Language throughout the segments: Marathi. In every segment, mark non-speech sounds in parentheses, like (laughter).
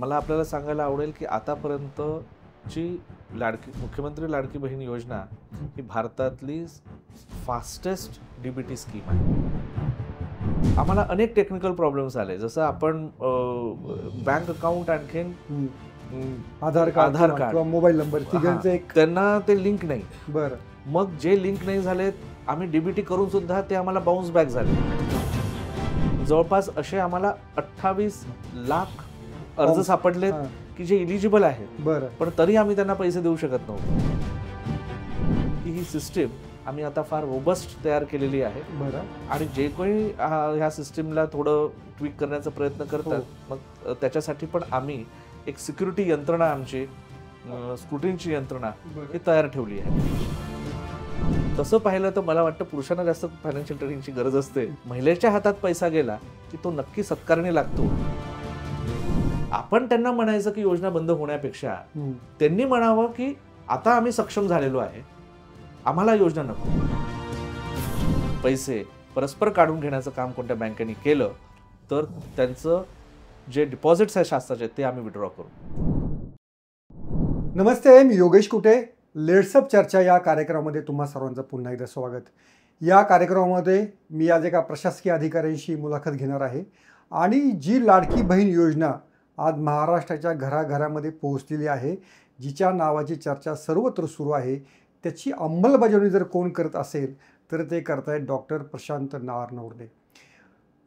मला आपल्याला सांगायला आवडेल की आतापर्यंतची लाडकी मुख्यमंत्री लाडकी बहीण योजना ही भारतातली फास्टेस्ट डीबीटी स्कीम आहे आम्हाला अनेक टेक्निकल प्रॉब्लेम्स आले जसं आपण बँक अकाउंट आणखीन Aadhaar card Aadhaar card mobile number एक त्यांना ते लिंक नाही बर मग जे लिंक नाही झाले आम्ही डीबीटी करून सुद्धा ते आम्हाला बाउन्स बॅक झाले जवळपास असे आम्हाला अठ्ठावीस लाख अर्ज oh. सापडले की जे इलिजिबल आहेत पण तरी आम्ही त्यांना पैसे देऊ शकत नव्हतो की ही सिस्टीम आम्ही आता फार रोबस्ट तयार केलेली आहे आणि जे कोणी ह्या सिस्टीमला थोडं ट्विक करण्याचा प्रयत्न करतात हो. मग त्याच्यासाठी पण आम्ही एक सिक्युरिटी यंत्रणा आमची स्क्रुटीनची यंत्रणा हे तयार ठेवली आहे तसं पाहिलं तर मला वाटतं पुरुषांना जास्त फायनान्शियल ट्रेनिंगची गरज असते महिलेच्या हातात पैसा गेला की तो नक्की सत्कारणी लागतो आपण त्यांना म्हणायचं की योजना बंद होण्यापेक्षा त्यांनी म्हणावं की आता आम्ही सक्षम झालेलो आहे आम्हाला योजना नको पैसे परस्पर काढून घेण्याचं काम कोणत्या बँकेने केलं तर त्यांचं जे डिपॉझिट्स आहे शास्त्राचे ते आम्ही विड्रॉ करू नमस्ते मी योगेश कुटे लेट्सअप चर्चा या कार्यक्रमामध्ये तुम्हा सर्वांचं पुन्हा एकदा स्वागत या कार्यक्रमामध्ये मी आज एका प्रशासकीय अधिकाऱ्यांशी मुलाखत घेणार आहे आणि जी लाडकी बहीण योजना आज महाराष्ट्राच्या घराघरामध्ये पोहोचलेली आहे जिच्या नावाची चर्चा सर्वत्र सुरू आहे त्याची अंमलबजावणी जर कोण करत असेल तर ते करत आहेत डॉक्टर प्रशांत नारनवरे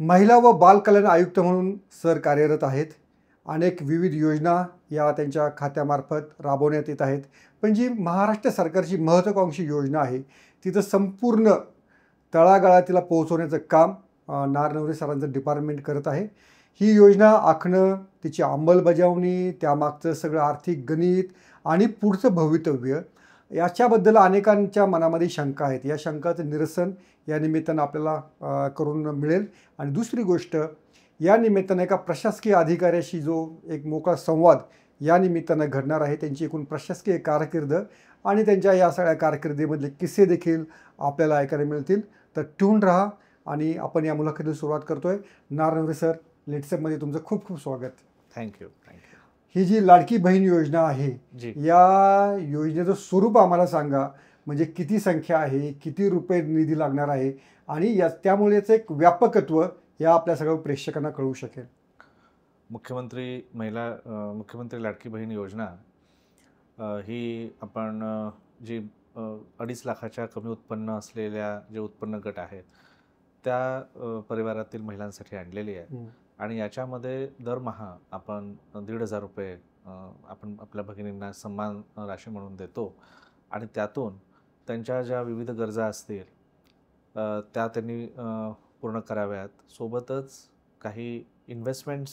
महिला व बालकल्याण आयुक्त म्हणून सर कार्यरत आहेत अनेक विविध योजना या त्यांच्या खात्यामार्फत राबवण्यात येत आहेत पण जी महाराष्ट्र सरकारची महत्त्वाकांक्षी योजना आहे तिथं संपूर्ण तळागाळातीला पोहोचवण्याचं काम नारनवरे सरांचं डिपार्टमेंट करत आहे ही योजना आखणं तिची अंमलबजावणी त्यामागचं सगळं आर्थिक गणित आणि पुढचं भवितव्य याच्याबद्दल अनेकांच्या मनामध्ये शंका आहेत या शंकाचं निरसन या निमित्तानं आपल्याला करून मिळेल आणि दुसरी गोष्ट या निमित्तानं एका प्रशासकीय अधिकाऱ्याशी जो एक मोकळा संवाद या निमित्तानं घडणार आहे त्यांची एकूण प्रशासकीय कारकिर्द आणि त्यांच्या या सगळ्या कारकिर्दीमधले किस्से देखील आपल्याला ऐकायला मिळतील तर ट्यून राहा आणि आपण या मुलाखतीला सुरुवात करतो आहे नारायण सर लेट्सअपमध्ये तुमचं खूप खूप स्वागत थँक्यू थँक्यू ही जी लाडकी बहीण योजना आहे या योजनेचं स्वरूप आम्हाला सांगा म्हणजे किती संख्या आहे किती रुपये निधी लागणार आहे आणि या त्यामुळेच एक व्यापकत्व या आपल्या सगळ्या प्रेक्षकांना कळू शकेल मुख्यमंत्री महिला मुख्यमंत्री लाडकी बहीण योजना ही आपण जी अडीच लाखाच्या कमी उत्पन्न असलेल्या जे उत्पन्न गट आहेत त्या परिवारातील महिलांसाठी आणलेली आहे आणि याच्यामध्ये दरमहा आपण दीड हजार रुपये आपण आपल्या भगिनींना सन्मान राशी म्हणून देतो आणि त्यातून त्यांच्या ज्या विविध गरजा असतील त्या त्यांनी पूर्ण कराव्यात सोबतच काही इन्व्हेस्टमेंट्स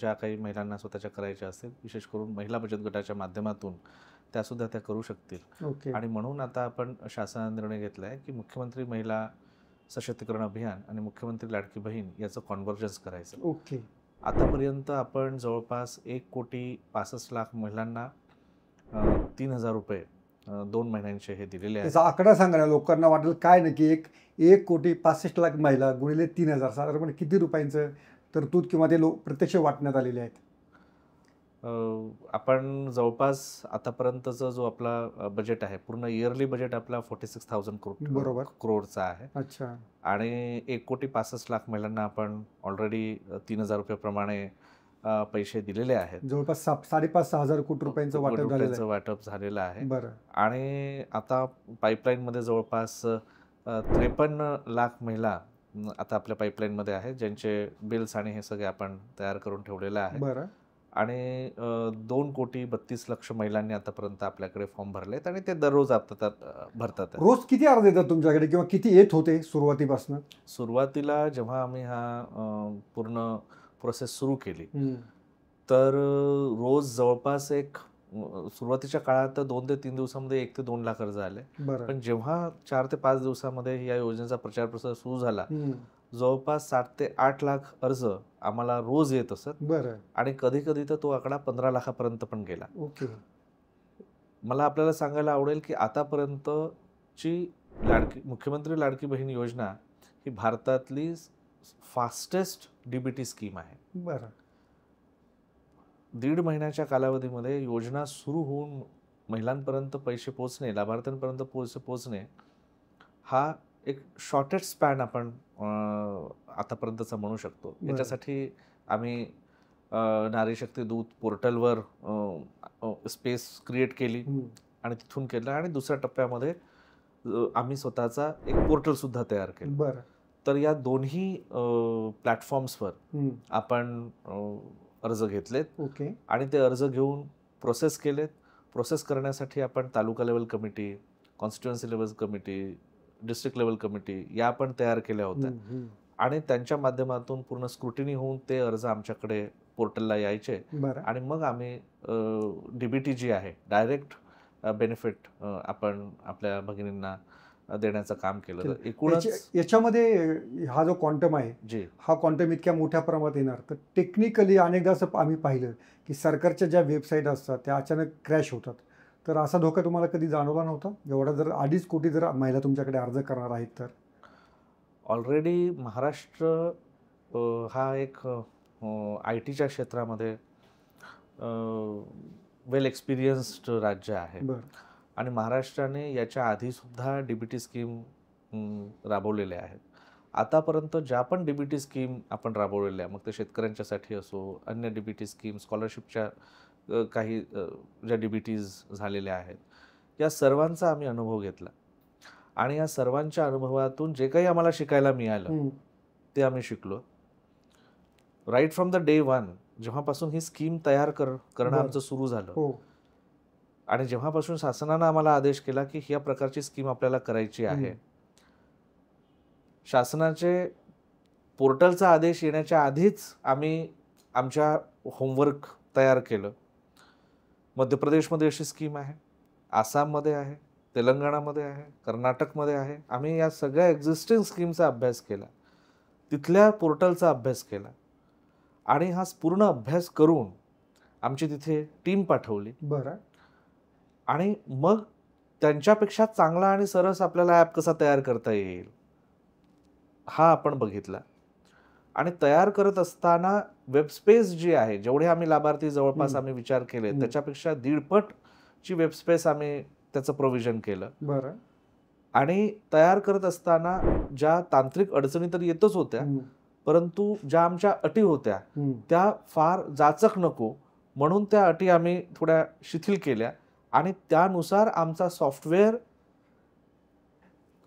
ज्या काही महिलांना स्वतःच्या करायच्या असतील विशेष करून महिला बचत गटाच्या माध्यमातून त्यासुद्धा त्या करू शकतील आणि म्हणून आता आपण शासनाने निर्णय घेतला आहे की मुख्यमंत्री महिला सशक्तीकरण अभियान आणि मुख्यमंत्री लाडकी बहीण याचं कॉन्व्हर्जन्स करायचं ओके आतापर्यंत आपण जवळपास एक कोटी पासष्ट लाख महिलांना तीन हजार रुपये दोन महिन्यांचे हे दिलेले आहेत आकडा सांगा ना लोकांना वाटेल काय नाही की एक एक कोटी पासष्ट लाख महिला गुणिले तीन हजार साधारणपणे किती रुपयांचं तरतूद किंवा ते लोक प्रत्यक्ष वाटण्यात आलेले आहेत आपण जवळपास आतापर्यंतचा जो आपला बजेट आहे पूर्ण इयरली बजेट आपला फोर्टी सिक्स थाउजंड करोड बरोबर करोडचा आहे अच्छा आणि एक कोटी पासष्ट लाख महिलांना आपण ऑलरेडी तीन हजार रुपयाप्रमाणे पैसे दिलेले आहेत जवळपास साडेपाच सहा हजार कोटी रुपयांचं वाटप झालेलं वाटप झालेलं आहे आणि आता मध्ये जवळपास त्रेपन्न लाख महिला आता आपल्या मध्ये आहे ज्यांचे बिल्स आणि हे सगळे आपण तयार करून ठेवलेलं आहे आणि दोन कोटी बत्तीस लक्ष महिलांनी आतापर्यंत आपल्याकडे फॉर्म भरलेत आणि ते दररोज आता भरतात रोज किती अर्ज येतात तुमच्याकडे किंवा किती येत होते सुरुवातीपासून सुरुवातीला जेव्हा आम्ही हा पूर्ण प्रोसेस सुरू केली तर रोज जवळपास एक सुरुवातीच्या काळात दोन ते तीन दिवसामध्ये एक ते दोन लाख अर्ज आले पण जेव्हा चार ते पाच दिवसामध्ये या योजनेचा प्रचार प्रसार सुरू झाला जवळपास सात ते आठ लाख अर्ज आम्हाला रोज येत असत बर आणि कधी कधी तर तो आकडा पंधरा लाखापर्यंत पण गेला ओके मला आपल्याला सांगायला आवडेल की आतापर्यंतची लाडकी मुख्यमंत्री लाडकी बहीण योजना ही भारतातली फास्टेस्ट डीबीटी स्कीम आहे बर दीड महिन्याच्या कालावधीमध्ये योजना सुरू होऊन महिलांपर्यंत पैसे पोचणे लाभार्थ्यांपर्यंत पोच पोचणे हा एक शॉर्टेस्ट स्पॅन आपण आतापर्यंतचा म्हणू शकतो याच्यासाठी आम्ही नारी शक्ती दूत पोर्टलवर स्पेस क्रिएट केली आणि तिथून केलं आणि दुसऱ्या टप्प्यामध्ये आम्ही स्वतःचा एक पोर्टल सुद्धा तयार केलं तर या दोन्ही प्लॅटफॉर्म्सवर आपण अर्ज घेतलेत ओके आणि ते अर्ज घेऊन प्रोसेस केलेत प्रोसेस करण्यासाठी आपण taluka level committee constituency level committee district level committee या पण तयार केल्या होत्या आणि त्यांच्या माध्यमातून पूर्ण स्क्रुटिनी होऊन ते अर्ज आमच्याकडे पोर्टलला यायचे आणि मग आम्ही डीबीटी जी आहे डायरेक्ट बेनिफिट आपण आपल्या भगिनींना देण्याचं काम केलं एकूणच याच्यामध्ये हा जो क्वांटम आहे जी हा क्वांटम इतक्या मोठ्या प्रमाणात येणार तर टेक्निकली अनेकदा असं आम्ही पाहिलं की सरकारच्या ज्या वेबसाईट असतात त्या अचानक क्रॅश होतात तर असा धोका तुम्हाला कधी जाणवला नव्हता एवढा जर अडीच कोटी जर महिला तुमच्याकडे अर्ज करणार आहेत तर ऑलरेडी महाराष्ट्र हा एक आय टीच्या क्षेत्रामध्ये वेल एक्सपिरियन्स्ड राज्य आहे आणि महाराष्ट्राने याच्या आधीसुद्धा डी बी टी स्कीम राबवलेल्या आहेत आतापर्यंत ज्या पण डी बी टी स्कीम आपण राबवलेल्या मग ते शेतकऱ्यांच्यासाठी असो अन्य डी बी टी स्कीम स्कॉलरशिपच्या काही ज्या डिबिटीज झालेल्या आहेत या सर्वांचा आम्ही अनुभव घेतला आणि या सर्वांच्या अनुभवातून जे काही आम्हाला शिकायला मिळालं ते आम्ही शिकलो right from the day one जेव्हापासून ही स्कीम तयार कर करणं आमचं सुरू झालं हो. आणि जेव्हापासून शासनानं आम्हाला आदेश केला की ह्या प्रकारची स्कीम आपल्याला करायची आहे शासनाचे पोर्टलचा आदेश येण्याच्या आधीच आम्ही आमच्या होमवर्क तयार केलं मध्य प्रदेशमध्ये अशी स्कीम आहे आसाममध्ये आहे तेलंगणामध्ये आहे कर्नाटकमध्ये आहे आम्ही या सगळ्या एक्झिस्टिंग स्कीमचा अभ्यास केला तिथल्या पोर्टलचा अभ्यास केला आणि हा पूर्ण अभ्यास करून आमची तिथे टीम पाठवली बरं आणि मग त्यांच्यापेक्षा चांगला आणि सरस आपल्याला ॲप कसा तयार करता येईल हा आपण बघितला आणि तयार करत असताना वेबस्पेस जी आहे जेवढे आम्ही लाभार्थी जवळपास आम्ही विचार केले त्याच्यापेक्षा दीडपट ची वेबस्पेस आम्ही त्याचं प्रोव्हिजन केलं बरं आणि तयार करत असताना ज्या तांत्रिक अडचणी तर येतच होत्या परंतु ज्या आमच्या अटी होत्या त्या फार जाचक नको म्हणून त्या अटी आम्ही थोड्या शिथिल केल्या आणि त्यानुसार आमचा सॉफ्टवेअर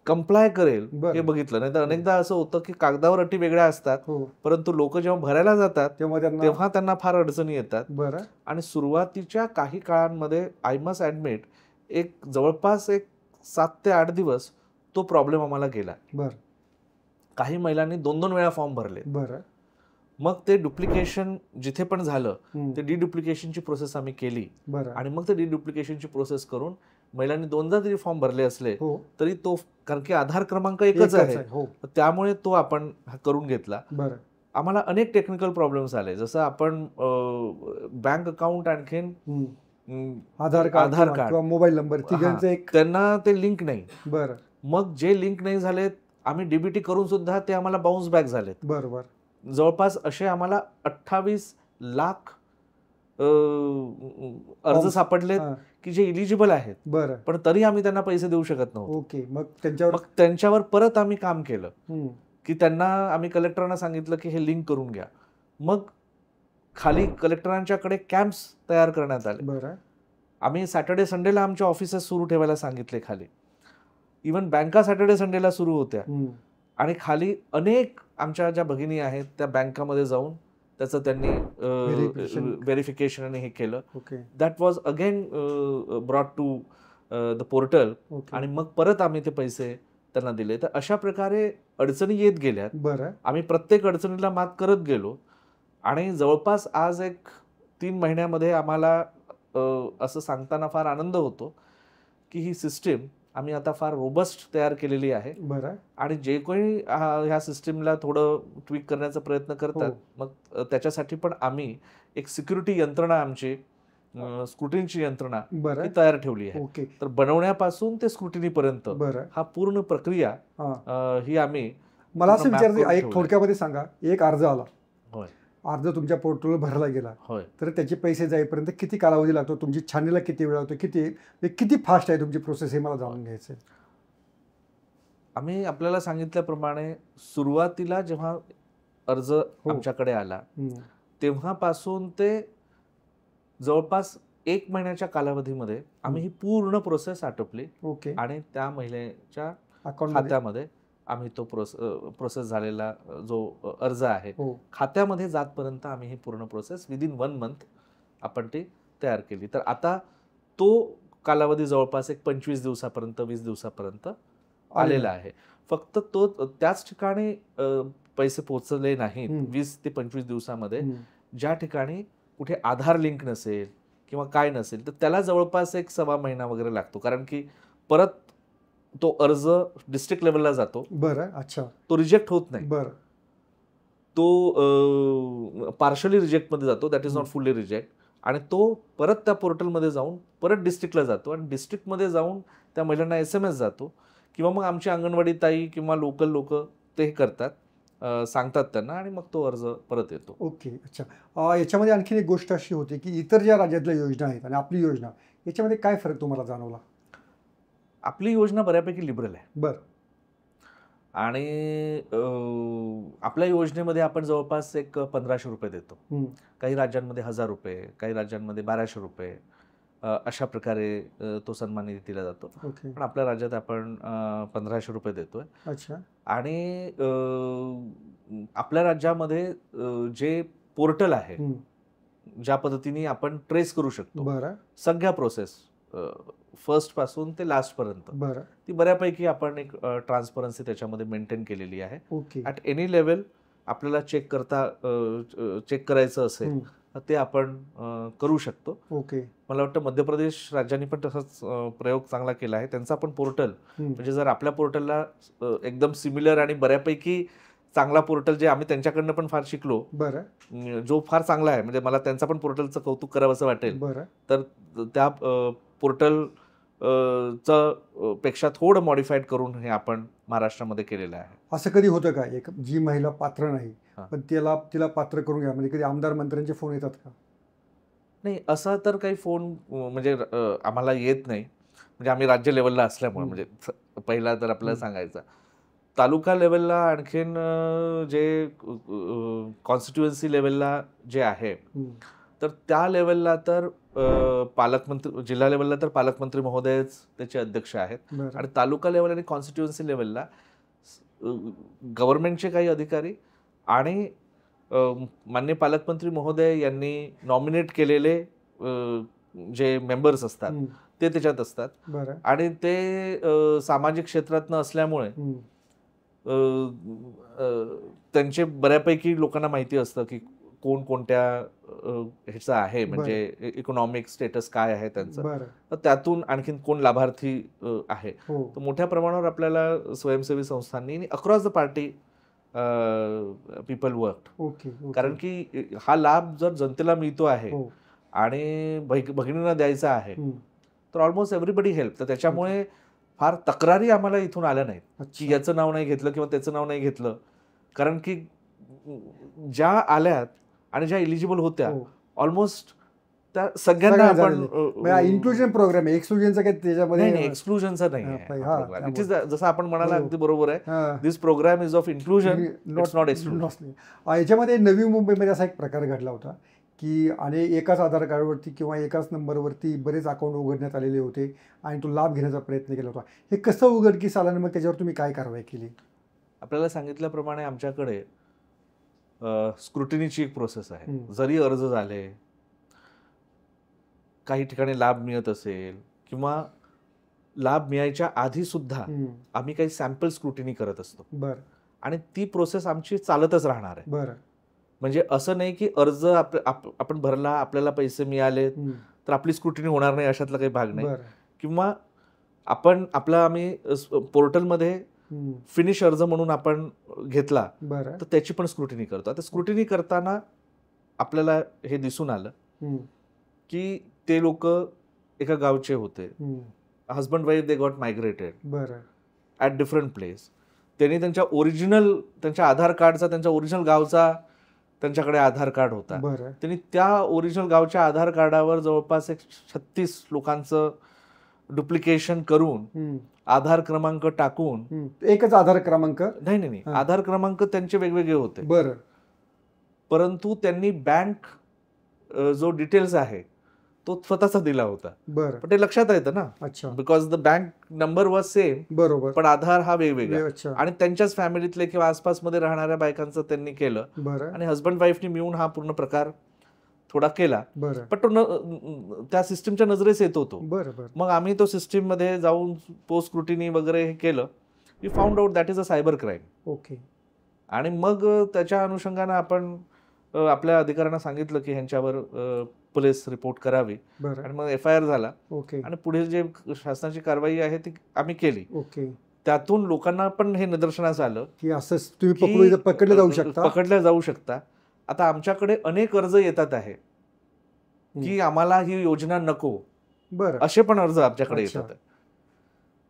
कम्प्लाय करेल हे बघितलं नाही तर अनेकदा असं होतं की कागदावर अटी वेगळ्या असतात हो. परंतु लोक जेव्हा भरायला जातात तेव्हा त्यांना फार अडचणी येतात आणि सुरुवातीच्या काही काळांमध्ये आय मस ऍडमिट एक जवळपास एक सात ते आठ दिवस तो प्रॉब्लेम आम्हाला गेला काही महिलांनी दोन दोन वेळा फॉर्म भरले मग ते डुप्लिकेशन जिथे पण झालं ते डी डुप्लिकेशनची प्रोसेस आम्ही केली आणि मग ते डी डुप्लिकेशनची प्रोसेस करून महिलांनी दोनदा जरी फॉर्म भरले असले हो. तरी तो कारण की आधार क्रमांक एकच आहे हो. त्यामुळे तो आपण करून घेतला आम्हाला अनेक टेक्निकल प्रॉब्लेम्स आले जसं आपण बँक अकाउंट आणखीन Aadhaar card Aadhaar card mobile number त्यांना ते लिंक नाही बर मग जे लिंक नाही झालेत आम्ही डीबीटी करून सुद्धा ते आम्हाला बाउन्स बॅक झालेत बरोबर जवळपास असे आम्हाला अठ्ठावीस लाख अर्ज सापडले की जे इलिजिबल आहेत बरं पण तरी आम्ही त्यांना पैसे देऊ शकत नव्हतो ओके मग त्यांच्यावर मग त्यांच्यावर परत आम्ही काम केलं की त्यांना आम्ही कलेक्टरांना सांगितलं की हे लिंक करून घ्या मग खाली कलेक्टरांच्याकडे कॅम्प्स तयार करण्यात आले आम्ही सॅटर्डे संडेला आमच्या ऑफिसेस सुरू ठेवायला सांगितले खाली इवन बँका सॅटर्डे संडेला सुरू होत्या आणि खाली अनेक आमच्या ज्या भगिनी आहेत त्या बँकामध्ये जाऊन त्याचं त्यांनी व्हेरिफिकेशन आणि हे केलं that was again brought to the portal आणि मग परत आम्ही ते पैसे त्यांना दिले तर अशा प्रकारे अडचणी येत गेल्या आम्ही प्रत्येक अडचणीला मात करत गेलो आणि जवळपास आज एक तीन महिन्यामध्ये आम्हाला असं सांगताना फार आनंद होतो की ही सिस्टीम आम्ही आता फार रोबस्ट तयार केलेली आहे बरं आणि जे कोणी ह्या सिस्टीमला थोडं ट्विक करण्याचा प्रयत्न करतात हो. मग त्याच्यासाठी पण आम्ही एक सिक्युरिटी यंत्रणा आमची स्क्रुटिनची यंत्रणा तयार ठेवली आहे तर बनवण्यापासून ते स्क्रुटिनी पर्यंत हा पूर्ण प्रक्रिया ही आम्ही मला असं विचारते एक थोडक्यामध्ये सांगा एक अर्ज आला अर्ज तुमच्या पोर्टलवर भरला गेला होय तर त्याचे पैसे जाईपर्यंत किती कालावधी लागतो तुमची छाननीला किती वेळ लागतो किती म्हणजे किती फास्ट आहे तुमची प्रोसेस हे मला जाणून घ्यायचं आम्ही आपल्याला सांगितल्याप्रमाणे सुरुवातीला जेव्हा अर्ज हो. आमच्याकडे आला तेव्हापासून ते जवळपास एक महिन्याच्या कालावधीमध्ये आम्ही ही पूर्ण प्रोसेस आटोपली ओके आणि त्या महिलेच्या अकाउंट खात्यामध्ये आम्ही तो प्रोस प्रोसेस झालेला जो अर्ज आहे हो. खात्यामध्ये जातपर्यंत आम्ही हे पूर्ण प्रोसेस विदिन वन मंथ आपण ती तयार केली तर आता तो कालावधी जवळपास एक पंचवीस दिवसापर्यंत वीस दिवसापर्यंत आलेला आहे फक्त तो त्याच ठिकाणी पैसे पोहोचले नाहीत वीस ते पंचवीस दिवसामध्ये ज्या ठिकाणी कुठे आधार लिंक नसेल किंवा काय नसेल तर त्याला जवळपास एक सव्वा महिना वगैरे लागतो कारण की परत तो अर्ज डिस्ट्रिक्ट लेवलला जातो बरं अच्छा तो रिजेक्ट होत नाही बरं तो पार्शली रिजेक्टमध्ये जातो that is not fully reject आणि तो परत त्या पोर्टलमध्ये जाऊन परत डिस्ट्रिक्टला जातो आणि डिस्ट्रिक्टमध्ये जाऊन त्या महिलांना एस एम एस जातो किंवा मग आमची अंगणवाडी ताई किंवा लोकल लोक ते करतात सांगतात त्यांना आणि मग तो अर्ज परत येतो ओके अच्छा याच्यामध्ये आणखीन एक गोष्ट अशी होती की इतर ज्या राज्यातल्या योजना आहेत आणि आपली योजना याच्यामध्ये काय फरक तुम्हाला जाणवला आपली योजना बऱ्यापैकी लिबरल आहे बर आणि आपल्या योजनेमध्ये आपण जवळपास एक पंधराशे रुपये देतो काही राज्यांमध्ये हजार रुपये काही राज्यांमध्ये बाराशे रुपये अशा प्रकारे तो सन्मान निधी दिला जातो पण आपल्या राज्यात आपण पंधराशे रुपये देतोय अच्छा आणि आपल्या राज्यामध्ये जे पोर्टल आहे ज्या पद्धतीने आपण ट्रेस करू शकतो सगळ्या प्रोसेस फर्स्ट पासून ते लास्ट पर्यंत ती बऱ्यापैकी आपण एक ट्रान्सपरन्सी त्याच्यामध्ये मेंटेन केलेली आहे ऍट एनी लेवल आपल्याला चेक करता चेक करायचं असेल ते आपण करू शकतो ओके मला वाटतं मध्य प्रदेश राज्यांनी पण तसाच प्रयोग चांगला केला आहे त्यांचा पण पोर्टल म्हणजे जर आपल्या पोर्टलला एकदम सिमिलर आणि बऱ्यापैकी चांगला पोर्टल जे आम्ही त्यांच्याकडनं पण फार शिकलो जो फार चांगला आहे म्हणजे मला त्यांचा पण पोर्टलचं कौतुक करावं असं वाटेल तर त्या पोर्टल च पेक्षा थोडं मॉडिफाईड करून हे आपण महाराष्ट्रामध्ये केलेलं आहे असं कधी होतं का एक जी महिला पात्र नाही पण तिला तिला पात्र करून घ्या म्हणजे कधी आमदार मंत्र्यांचे फोन येतात का नाही असा तर काही फोन म्हणजे आम्हाला येत नाही म्हणजे आम्ही राज्य लेवलला असल्यामुळे म्हणजे पहिला तर आपल्याला सांगायचा तालुका लेवलला आणखीन जे कॉन्स्टिट्युएन्सी लेवलला जे आहे तर त्या लेवलला तर पालकमंत्री जिल्हा लेवलला तर पालकमंत्री महोदयच त्याचे अध्यक्ष आहेत आणि तालुका लेवल आणि कॉन्स्टिट्युएन्सी लेवलला गव्हर्नमेंटचे काही अधिकारी आणि मान्य पालकमंत्री महोदय यांनी नॉमिनेट केलेले जे मेंबर्स असतात ते त्याच्यात असतात आणि ते सामाजिक क्षेत्रातनं असल्यामुळे त्यांचे बऱ्यापैकी लोकांना माहिती असतं की कोण कोणत्या ह्याचा आहे म्हणजे इकॉनॉमिक स्टेटस काय आहे त्यांचं तर त्यातून आणखीन कोण लाभार्थी आहे हो. तर मोठ्या प्रमाणावर आपल्याला स्वयंसेवी संस्थांनी across the party people work कारण की हा लाभ जर जनतेला मिळतो आहे हो. आणि भगिनींना द्यायचा आहे तर ऑलमोस्ट एव्हरीबडी हेल्प तर त्याच्यामुळे फार तक्रारी आम्हाला इथून आल्या नाहीत की याचं नाव नाही घेतलं किंवा त्याचं नाव नाही घेतलं कारण की ज्या आल्यात आणि ज्या एलिजिबल होत्या ऑलमोस्ट हो. त्या सगळ्यांना आपण इन्क्लुजन म्हणजे प्रोग्राम आहे एक्सक्लुजनचा काही त्याच्यामध्ये नाही एक्सक्लुजनचा नाही जसं आपण म्हणाला हो. अगदी बरोबर आहे this programme is of inclusion not not exclusion याच्यामध्ये नवी मुंबईमध्ये असा एक प्रकार घडला होता की आणि एकाच आधार कार्डवरती किंवा एकाच नंबरवरती बरेच अकाउंट उघडण्यात आलेले होते आणि तो लाभ घेण्याचा प्रयत्न केला होता हे कसं उघडकीस आलं आणि मग त्याच्यावर तुम्ही काय कारवाई केली आपल्याला सांगितल्याप्रमाणे आमच्याकडे स्क्रुटिनीची एक प्रोसेस आहे जरी अर्ज झाले काही ठिकाणी लाभ मिळत असेल किंवा लाभ मिळायच्या आधी सुद्धा आम्ही काही सॅम्पल स्क्रुटिनी करत असतो आणि ती प्रोसेस आमची चालतच राहणार आहे म्हणजे असं नाही की अर्ज आपण भरला आपल्याला पैसे मिळाले तर आपली स्क्रुटिनी होणार नाही अशातला काही भाग नाही किंवा आपण आपला आम्ही पोर्टलमध्ये फिनिश अर्ज म्हणून आपण घेतला तर त्याची पण स्क्रुटिनी करतो आता स्क्रुटिनी करताना आपल्याला हे दिसून आलं की ते लोक एका गावचे होते husband wife they got migrated at different place त्यांनी त्यांच्या ओरिजिनल त्यांच्या आधार कार्डचा त्यांच्या ओरिजिनल गावचा त्यांच्याकडे आधार कार्ड होता त्यांनी त्या ओरिजिनल गावच्या आधार कार्डावर जवळपास एक छत्तीस लोकांचं डुप्लिकेशन करून आधार क्रमांक टाकून एकच आधार क्रमांक नाही नाही नाही आधार क्रमांक त्यांचे वेगवेगळे होते बर परंतु त्यांनी बँक जो डिटेल्स आहे तो स्वतःचा दिला होता बर पण ते लक्षात येतं ना अच्छा because the bank number was same बरोबर पण आधार हा वेगवेगळा आणि त्यांच्याच फॅमिलीतले किंवा आसपास मध्ये राहणाऱ्या बायकांचं त्यांनी केलं आणि हस्बंड वाईफनी मिळून हा पूर्ण प्रकार थोडा केला पण तो त्या सिस्टीमच्या नजरेस येत होतो मग आम्ही तो सिस्टीम मध्ये जाऊन पोस्ट क्रुटिनी वगैरे हे केलं we found out that is a cyber crime okay आणि मग त्याच्या अनुषंगाने आपण आपल्या अधिकाऱ्यांना सांगितलं की ह्यांच्यावर पोलीस रिपोर्ट करावी आणि मग एफ आय आर झाला आणि पुढे जे शासनाची कारवाई आहे ती आम्ही केली ओके त्यातून लोकांना पण हे निदर्शनास आलं की असं तुम्ही पकडलं जाऊ शकता पकडल्या जाऊ शकता आता आमच्याकडे अनेक अर्ज येतात आहे की आम्हाला ही योजना नको बर असे पण अर्ज आमच्याकडे येतात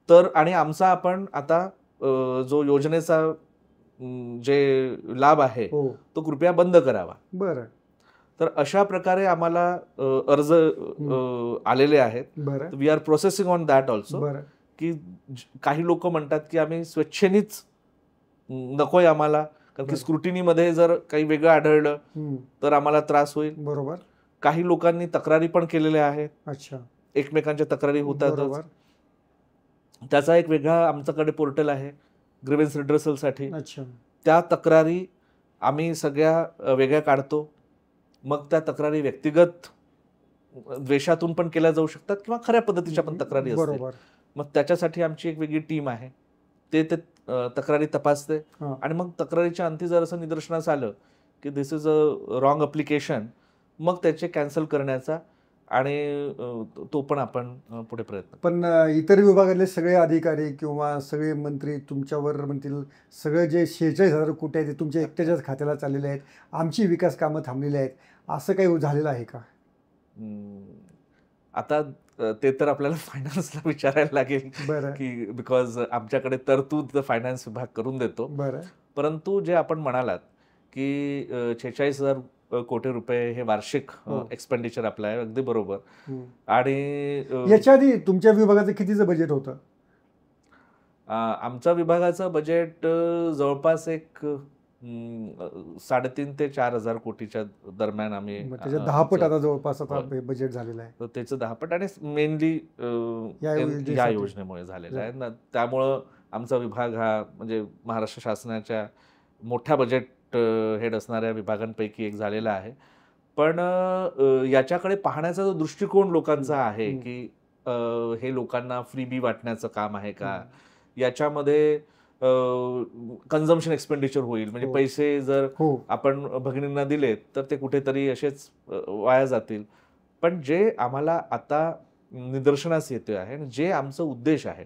तर आणि आमचा आपण आता जो योजनेचा जे लाभ आहे हो. तो कृपया बंद करावा बरं तर अशा प्रकारे आम्हाला अर्ज आलेले आहेत we are processing on that also की काही लोक म्हणतात की आम्ही स्वच्छेनीच नकोय आम्हाला कारण की स्क्रुटिनीमध्ये जर काही वेगळं आढळलं तर आम्हाला त्रास होईल बरोबर काही लोकांनी तक्रारी पण केलेल्या आहेत अच्छा एकमेकांच्या तक्रारी होतात त्याचा एक वेगळा आमच्याकडे पोर्टल आहे ग्रेव्हन्स रिड्रेसलसाठी त्या तक्रारी आम्ही सगळ्या वेगळ्या काढतो मग त्या तक्रारी व्यक्तिगत द्वेषातून पण केल्या जाऊ शकतात किंवा खऱ्या पद्धतीच्या पण तक्रारी असतात मग त्याच्यासाठी आमची एक वेगळी टीम आहे ते तक्रारी तपासते आणि मग तक्रारीच्या अंती जर असं निदर्शनास आलं की this is a wrong application मग त्याचे कॅन्सल करण्याचा आणि तो पण आपण पुढे प्रयत्न पण इतर विभागातले सगळे अधिकारी किंवा सगळे मंत्री तुमच्यावर म्हणतील सगळे जे शेहेचाळीस हजार कोटी आहेत ते तुमच्या एकट्याच्याच खात्याला चाललेले आहेत आमची विकास कामं थांबलेली आहेत असं काही झालेलं आहे का आता ते तर आपल्याला फायनान्सला (laughs) विचारायला लागेल की बिकॉज आमच्याकडे तरतूद फायनान्स विभाग करून देतो परंतु जे आपण म्हणालात की छेचाळीस हजार कोटी रुपये हे वार्षिक एक्सपेंडिचर हो. आपलं आहे अगदी बरोबर हो. आणि याच्या आधी तुमच्या विभागाचं कितीचं बजेट होतं आमचा विभागाचं बजेट जवळपास एक साडेतीन ते चार हजार कोटीच्या दरम्यान आम्ही दहा दहापट आता जवळपास आता बजेट झालेलं आहे त्याचं दहापट आणि मेनली या योजनेमुळे झालेलं आहे ना त्यामुळं आमचा विभाग हा म्हणजे महाराष्ट्र शासनाच्या मोठ्या बजेट हेड असणाऱ्या विभागांपैकी एक झालेला आहे पण याच्याकडे पाहण्याचा जो दृष्टिकोन लोकांचा आहे की हे लोकांना फ्री बी वाटण्याचं काम आहे का याच्यामध्ये कन्झम्पशन एक्सपेंडिचर होईल म्हणजे हो. पैसे जर हो. आपण भगिनींना दिले तर ते कुठेतरी असेच वाया जातील पण जे आम्हाला आता निदर्शनास येते आहे जे आमचा उद्देश आहे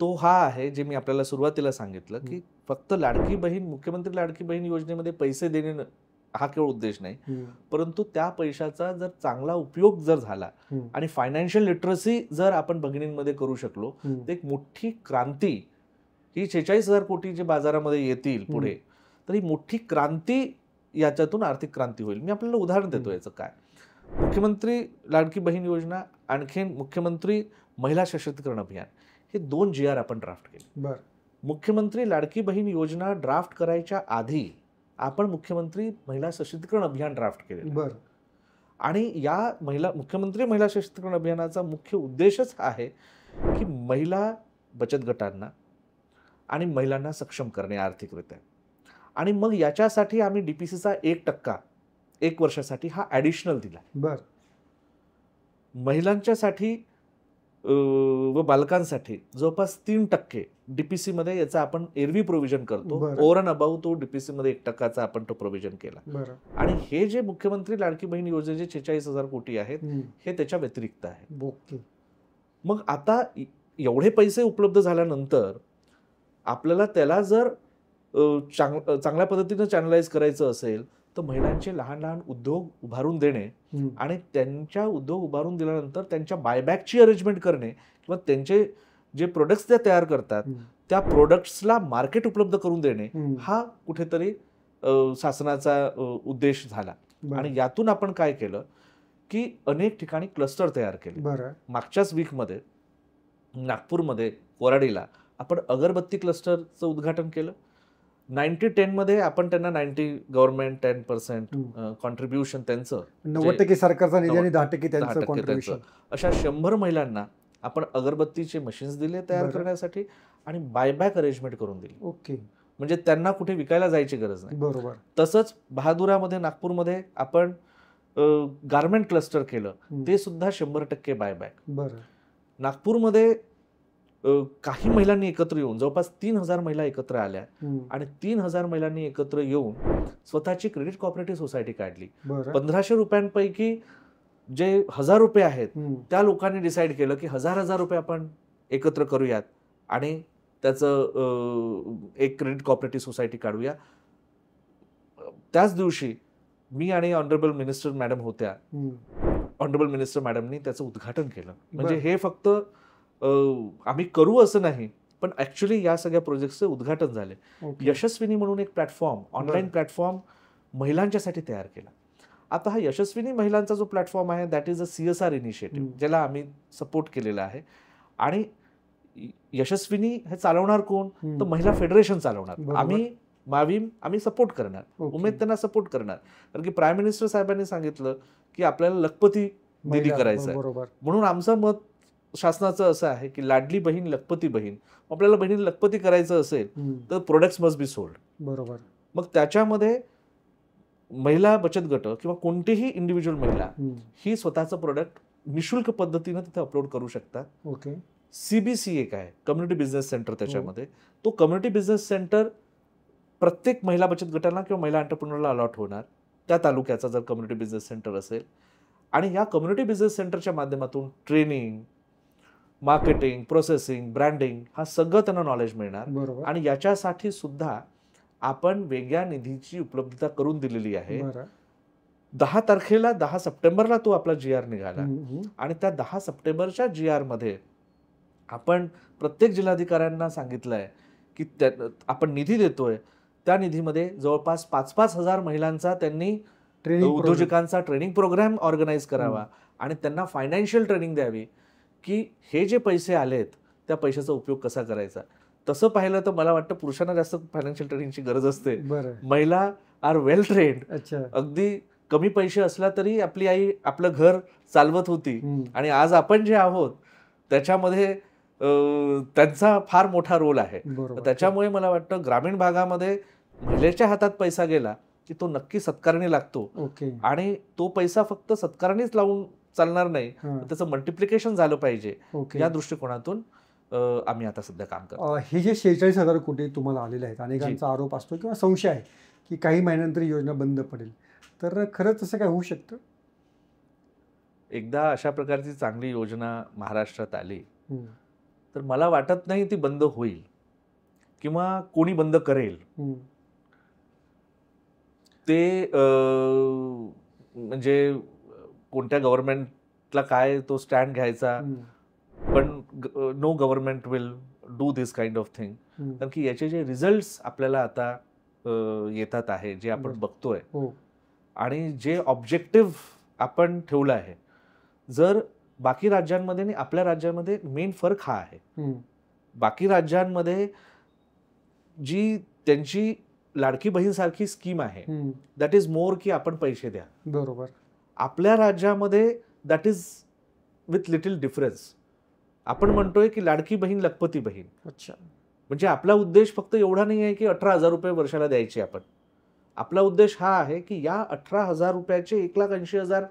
तो हा आहे जे मी आपल्याला सुरुवातीला सांगितलं की फक्त लाडकी बहीण मुख्यमंत्री लाडकी बहीण योजनेमध्ये पैसे देणे हा केवळ उद्देश नाही परंतु त्या पैशाचा जर चांगला उपयोग जर झाला आणि फायनान्शियल लिटरसी जर आपण भगिनींमध्ये करू शकलो तर एक मोठी क्रांती ही शेहेचाळीस हजार कोटी जे बाजारामध्ये येतील पुढे तर ही मोठी क्रांती याच्यातून आर्थिक क्रांती होईल मी आपल्याला उदाहरण देतो याचं काय मुख्यमंत्री लाडकी बहीण योजना आणखीन मुख्यमंत्री महिला सशक्तीकरण अभियान हे दोन जी आर आपण ड्राफ्ट केले मुख्यमंत्री लाडकी बहीण योजना ड्राफ्ट करायच्या आधी आपण मुख्यमंत्री महिला सशक्तीकरण अभियान ड्राफ्ट केले बर आणि या महिला मुख्यमंत्री महिला सशक्तीकरण अभियानाचा मुख्य उद्देशच आहे की महिला बचत गटांना आणि महिलांना सक्षम करणे आर्थिकरित्या आणि मग याच्यासाठी आम्ही डी पी सीचा एक टक्का एक वर्षासाठी हा ॲडिशनल दिला बर महिलांच्यासाठी व बालकांसाठी जवळपास तीन टक्के डीपीसीमध्ये याचा आपण एरवी प्रोव्हिजन करतो ओव्हर अँड अबाऊ तो मध्ये एक टक्काचा आपण तो प्रोव्हिजन केला आणि हे जे मुख्यमंत्री लाडकी बहीण योजनेचे छेचाळीस हजार कोटी आहेत हे त्याच्या व्यतिरिक्त आहे मग आता एवढे पैसे उपलब्ध झाल्यानंतर आपल्याला त्याला जर चांगल्या पद्धतीनं चॅनलाइज करायचं असेल तर महिलांचे लहान लहान उद्योग उभारून देणे आणि त्यांच्या उद्योग उभारून दिल्यानंतर त्यांच्या बायबॅकची अरेंजमेंट करणे किंवा त्यांचे जे प्रोडक्ट्स त्या तयार करतात त्या प्रोडक्ट्सला मार्केट उपलब्ध करून देणे हा कुठेतरी शासनाचा उद्देश झाला आणि यातून आपण काय केलं की अनेक ठिकाणी क्लस्टर तयार केले मागच्याच वीकमध्ये नागपूरमध्ये कोराडीला आपण अगरबत्ती क्लस्टरचं उद्घाटन केलं नाईन्टी मध्ये आपण त्यांना ninety government ten percent contribution त्यांचं नव्वद टक्के सरकारचा निधी आणि दहा टक्के त्यांचं अशा शंभर महिलांना आपण अगरबत्तीचे मशीन्स दिले तयार करण्यासाठी आणि बायबॅक अरेंजमेंट करून दिली ओके म्हणजे त्यांना कुठे विकायला जायची गरज नाही बरोबर तसंच बहादुरामध्ये नागपूरमध्ये आपण गारमेंट क्लस्टर केलं ते सुद्धा शंभर टक्के बायबॅक बरं नागपूरमध्ये काही महिलांनी एकत्र येऊन जवळपास तीन हजार महिला एकत्र आल्या आणि तीन हजार महिलांनी एकत्र येऊन स्वतःची क्रेडिट कॉपरेटिव्ह सोसायटी काढली पंधराशे रुपयांपैकी जे हजार रुपये आहेत त्या लोकांनी डिसाईड केलं की हजार हजार रुपये आपण एकत्र करूयात आणि त्याचं एक क्रेडिट कॉपरेटिव्ह सोसायटी काढूया त्याच दिवशी मी आणि ऑनरेबल मिनिस्टर मॅडम होत्या ऑनरेबल मिनिस्टर मॅडमनी त्याचं उद्घाटन केलं म्हणजे हे फक्त आम्ही करू असं नाही पण ऍक्च्युली या सगळ्या प्रोजेक्टचं उद्घाटन झाले okay. यशस्विनी म्हणून एक प्लॅटफॉर्म ऑनलाईन प्लॅटफॉर्म महिलांच्यासाठी तयार केला आता हा यशस्विनी महिलांचा जो प्लॅटफॉर्म आहे that is a C S R initiative ज्याला आम्ही सपोर्ट केलेला आहे आणि यशस्विनी हे चालवणार कोण तर महिला फेडरेशन चालवणार आम्ही मावीम आम्ही सपोर्ट करणार उमेद त्यांना सपोर्ट करणार कारण की प्राईम मिनिस्टर साहेबांनी सांगितलं की आपल्याला लखपती दिली करायचं म्हणून आमचं मत शासनाचं असं आहे की लाडली बहीण लखपती बहीण आपल्याला बहिणी लखपती करायचं असेल तर प्रोडक्ट्स मस्ट बी सोल्ड बरोबर मग त्याच्यामध्ये महिला बचत गट किंवा कोणतीही इंडिव्हिज्युअल महिला ही स्वतःचं प्रोडक्ट निशुल्क पद्धतीनं तिथे अपलोड करू शकतात ओके सीबीसी एक आहे कम्युनिटी बिझनेस सेंटर त्याच्यामध्ये हो. तो कम्युनिटी बिझनेस सेंटर प्रत्येक महिला बचत गटाला किंवा महिला एंटरप्रिनरला अलॉट होणार त्या तालुक्याचा जर कम्युनिटी बिझनेस सेंटर असेल आणि या कम्युनिटी बिझनेस सेंटरच्या माध्यमातून ट्रेनिंग मार्केटिंग प्रोसेसिंग ब्रँडिंग हा सगळं त्यांना नॉलेज मिळणार आणि याच्यासाठी सुद्धा आपण वेगळ्या निधीची उपलब्धता करून दिलेली आहे दहा तारखेला दहा सप्टेंबरला तो आपला जी आर निघाला आणि त्या दहा सप्टेंबरच्या जी आर मध्ये आपण प्रत्येक जिल्हाधिकाऱ्यांना सांगितलंय की आपण निधी देतोय त्या निधीमध्ये जवळपास पाच पाच हजार महिलांचा त्यांनी उद्योजकांचा ट्रेनिंग प्रोग्राम ऑर्गनाईज करावा आणि त्यांना फायनान्शियल ट्रेनिंग द्यावी की हे जे पैसे आलेत त्या पैशाचा उपयोग कसा करायचा तसं पाहिलं तर मला वाटतं पुरुषांना जास्त फायनान्शियल ट्रेनिंगची गरज असते महिला आर वेल ट्रेन्ड अगदी कमी पैसे असला तरी आपली आई आपलं घर चालवत होती आणि आज आपण जे आहोत त्याच्यामध्ये त्यांचा फार मोठा रोल आहे त्याच्यामुळे मला वाटतं ग्रामीण भागामध्ये महिलेच्या हातात पैसा गेला की तो नक्की सत्कारणी लागतो आणि तो पैसा फक्त सत्कारणीच लावून चालणार नाही त्याचं मल्टिप्लिकेशन झालं पाहिजे या दृष्टिकोनातून आम्ही आता सध्या काम करतो हे जे शेहेचाळीस हजार कोटी तुम्हाला आलेले आहेत अनेकांचा आरोप असतो किंवा संशय आहे की काही महिन्यानंतर योजना बंद पडेल तर खरंच असं काय होऊ शकतं एकदा अशा प्रकारची चांगली योजना महाराष्ट्रात आली तर मला वाटत नाही ती बंद होईल किंवा कोणी बंद करेल ते म्हणजे कोणत्या गव्हर्नमेंटला काय तो स्टँड घ्यायचा पण no government will do this kind of thing कारण की याचे जे रिझल्ट आपल्याला आता येतात आहे जे आपण बघतोय हो. आणि जे ऑब्जेक्टिव्ह आपण ठेवलं आहे जर बाकी राज्यांमध्ये आणि आपल्या राज्यामध्ये मेन फरक हा आहे बाकी राज्यांमध्ये जी त्यांची लाडकी बहीण सारखी स्कीम आहे दॅट इज मोर की आपण पैसे द्या बरोबर आपल्या राज्यामध्ये that is with little difference आपण म्हणतोय की लाडकी बहीण लखपती बहीण अच्छा म्हणजे आपला उद्देश फक्त एवढा नाही आहे की अठरा हजार रुपये वर्षाला द्यायचे आपण आपला उद्देश हा आहे की या अठरा हजार रुपयाचे एक लाख ऐंशी हजार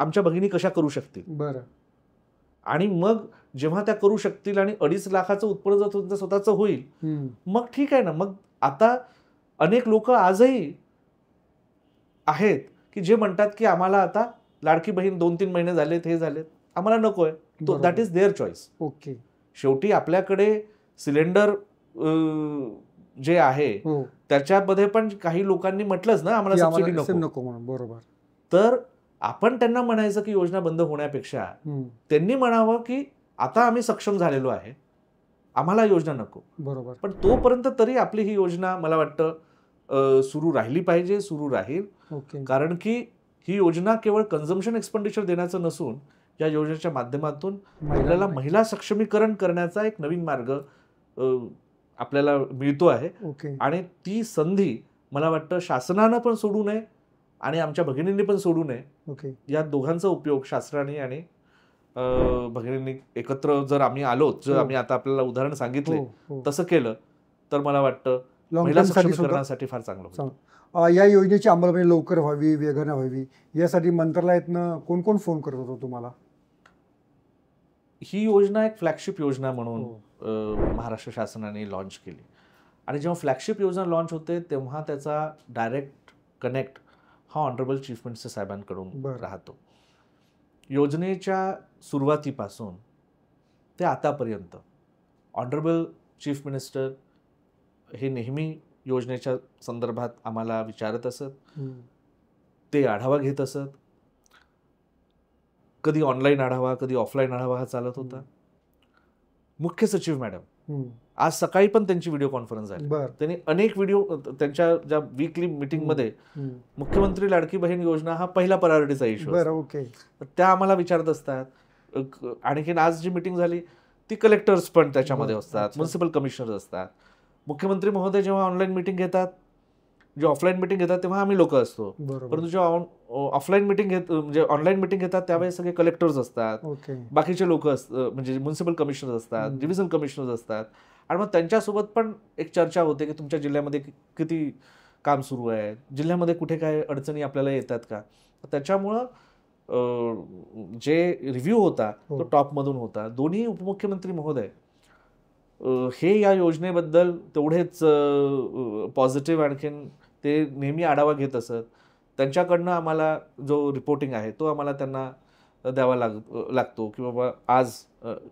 आमच्या भगिनी कशा करू शकतील बरं आणि मग जेव्हा त्या करू शकतील आणि अडीच लाखाचं उत्पन्न जर तुमचं स्वतःचं होईल मग ठीक आहे ना मग आता अनेक लोक आजही आहेत की जे म्हणतात की आम्हाला आता लाडकी बहीण दोन तीन महिने झालेत हे झालेत आम्हाला नको आहे तो that is their choice okay शेवटी आपल्याकडे सिलेंडर जे आहे हो. त्याच्यामध्ये पण काही लोकांनी म्हटलंच ना आम्हाला सबसिडी नको म्हणून बरोबर तर आपण त्यांना म्हणायचं की योजना बंद होण्यापेक्षा त्यांनी म्हणावं की आता आम्ही सक्षम झालेलो आहे आम्हाला योजना नको बरोबर पण तोपर्यंत तरी आपली ही योजना मला वाटतं सुरू राहिली पाहिजे सुरू राहील कारण की ही योजना केवळ कन्झम्पन एक्सपेंडिचर देण्याचं नसून या योजनेच्या माध्यमातून महिलाला महिला सक्षमीकरण करण्याचा एक नवीन मार्ग आपल्याला मिळतो आहे आणि ती संधी मला वाटतं शासनानं पण सोडू नये आणि आमच्या भगिनींनी पण सोडू नये या दोघांचा उपयोग शास्त्राने आणि भगिनींनी एकत्र जर आम्ही आलो जर हो. आम्ही आता आपल्याला उदाहरण सांगितले हो, हो. तसं केलं तर मला वाटतं फार चांगलं या योजनेची अंमलबजावणी लवकर व्हावी वेगानं व्हावी यासाठी मंत्रालयातनं कोण कोण फोन करत होतो तुम्हाला ही योजना एक फ्लॅगशिप योजना म्हणून हो. महाराष्ट्र शासनाने लॉन्च केली आणि जेव्हा फ्लॅगशिप योजना लॉन्च होते तेव्हा त्याचा डायरेक्ट कनेक्ट हा ऑनरेबल चीफ मिनिस्टर साहेबांकडून राहतो योजनेच्या सुरुवातीपासून ते आतापर्यंत ऑनरेबल चीफ मिनिस्टर हे नेहमी योजनेच्या संदर्भात आम्हाला विचारत असत ते आढावा घेत असत कधी ऑनलाईन आढावा कधी ऑफलाईन आढावा हा चालत होता मुख्य सचिव मॅडम आज सकाळी पण त्यांची व्हिडिओ कॉन्फरन्स झाली त्यांनी अनेक व्हिडिओ त्यांच्या ज्या वीकली मध्ये मुख्यमंत्री लाडकी बहीण योजना हा पहिला प्रायोरिटीचा इश्यू त्या आम्हाला विचारत असतात आणखीन आज जी मिटिंग झाली ती कलेक्टर्स पण त्याच्यामध्ये असतात म्युन्सिपल कमिशनर असतात मुख्यमंत्री महोदय जेव्हा ऑनलाईन मिटिंग घेतात जे ऑफलाईन मिटिंग घेतात तेव्हा आम्ही लोक असतो परंतु जेव्हा ऑफलाईन मिटिंग घेत म्हणजे ऑनलाईन मिटिंग घेतात त्यावेळेस सगळे कलेक्टर्स असतात बाकीचे लोक म्हणजे म्युन्सिपल कमिशनर असतात डिव्हिजन कमिशनर असतात आणि मग त्यांच्यासोबत पण एक चर्चा होते की तुमच्या जिल्ह्यामध्ये किती काम सुरू आहे जिल्ह्यामध्ये कुठे काय अडचणी आपल्याला येतात का त्याच्यामुळं जे रिव्ह्यू होता तो टॉपमधून हो. होता दोन्ही उपमुख्यमंत्री महोदय हे या योजनेबद्दल तेवढेच पॉझिटिव्ह आणखीन ते नेहमी आढावा घेत असत त्यांच्याकडनं आम्हाला जो रिपोर्टिंग आहे तो आम्हाला त्यांना द्यावा लाग लागतो की बाबा आज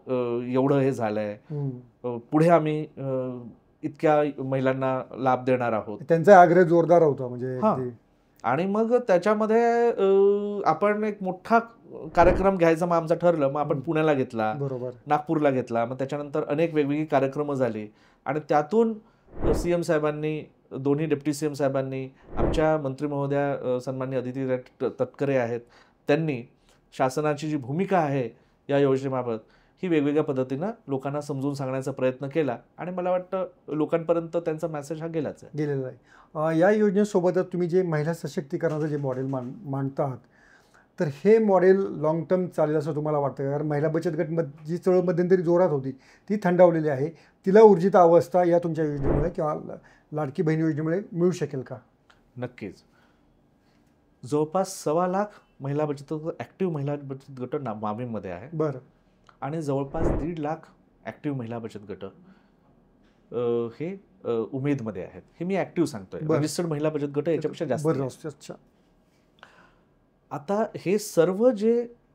एवढं हे झालं आहे पुढे आम्ही इतक्या महिलांना लाभ देणार आहोत त्यांचा आग्रह जोरदार होता म्हणजे आणि मग त्याच्यामध्ये आपण एक मोठा कार्यक्रम घ्यायचा मग आमचं ठरलं मग आपण पुण्याला घेतला बरोबर नागपूरला घेतला मग त्याच्यानंतर अनेक वेगवेगळी कार्यक्रम झाले आणि त्यातून सी एम साहेबांनी दोन्ही डेप्टी सी एम साहेबांनी आमच्या मंत्री महोदया सन्मान्य अदिती तटकरे आहेत त्यांनी शासनाची जी भूमिका आहे या योजनेबाबत ही वेगवेगळ्या पद्धतीनं लोकांना समजून सांगण्याचा प्रयत्न केला आणि मला वाटतं लोकांपर्यंत त्यांचा मेसेज हा गेलाच आहे गेलेला आहे या योजनेसोबतच तुम्ही जे महिला सशक्तीकरणाचं जे मॉडेल मान मांडत आहात तर हे मॉडेल लॉंग टर्म चालेल असं तुम्हाला वाटतं कारण महिला बचत गट मध जी चळवळ मध्यंतरी जोरात होती ती थंडावलेली आहे तिला ऊर्जित अवस्था या तुमच्या योजनेमुळे किंवा लाडकी बहीण योजनेमुळे मिळू शकेल का नक्कीच जवळपास सव्वा लाख महिला बचत ऍक्टिव्ह महिला बचत गट ना मावीमध्ये आहे बरं आणि जवळपास दीड लाख ऍक्टिव्ह महिला बचत गट हे उमेदमध्ये आहेत हे मी ऍक्टिव्ह सांगतोय रजिस्टर्ड महिला बचत गट याच्यापेक्षा जास्त आता हे सर्व जे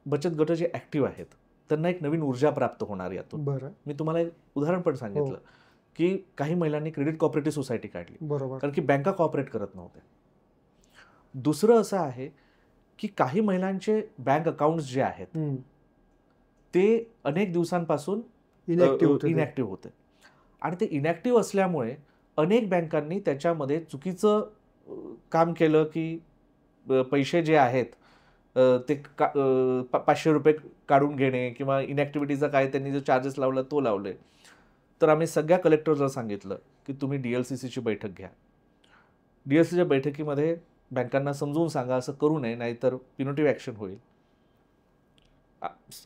बचत गट जे ऍक्टिव्ह आहेत त्यांना एक नवीन ऊर्जा प्राप्त होणार यातून मी तुम्हाला एक उदाहरण पण सांगितलं हो. की काही महिलांनी क्रेडिट कॉपरेटिव्ह सोसायटी काढली बरोबर कारण की बँका कॉपरेट करत नव्हत्या दुसरं असं आहे की काही महिलांचे बँक अकाउंट्स जे आहेत ते अनेक दिवसांपासून इनॅक्टिव्ह होते आणि ते इनॅक्टिव्ह असल्यामुळे अनेक बँकांनी त्याच्यामध्ये चुकीचं काम केलं की पैसे जे आहेत ते का पाचशे रुपये काढून घेणे किंवा इनॅक्टिव्हिटीचा काय त्यांनी जो चार्जेस लावला तो लावले तर आम्ही सगळ्या कलेक्टरला सांगितलं की तुम्ही डी एल सी सीची बैठक घ्या डी एल सीच्या बैठकीमध्ये बँकांना समजून सांगा असं करू नये नाहीतर पिनोटिव्ह ॲक्शन होईल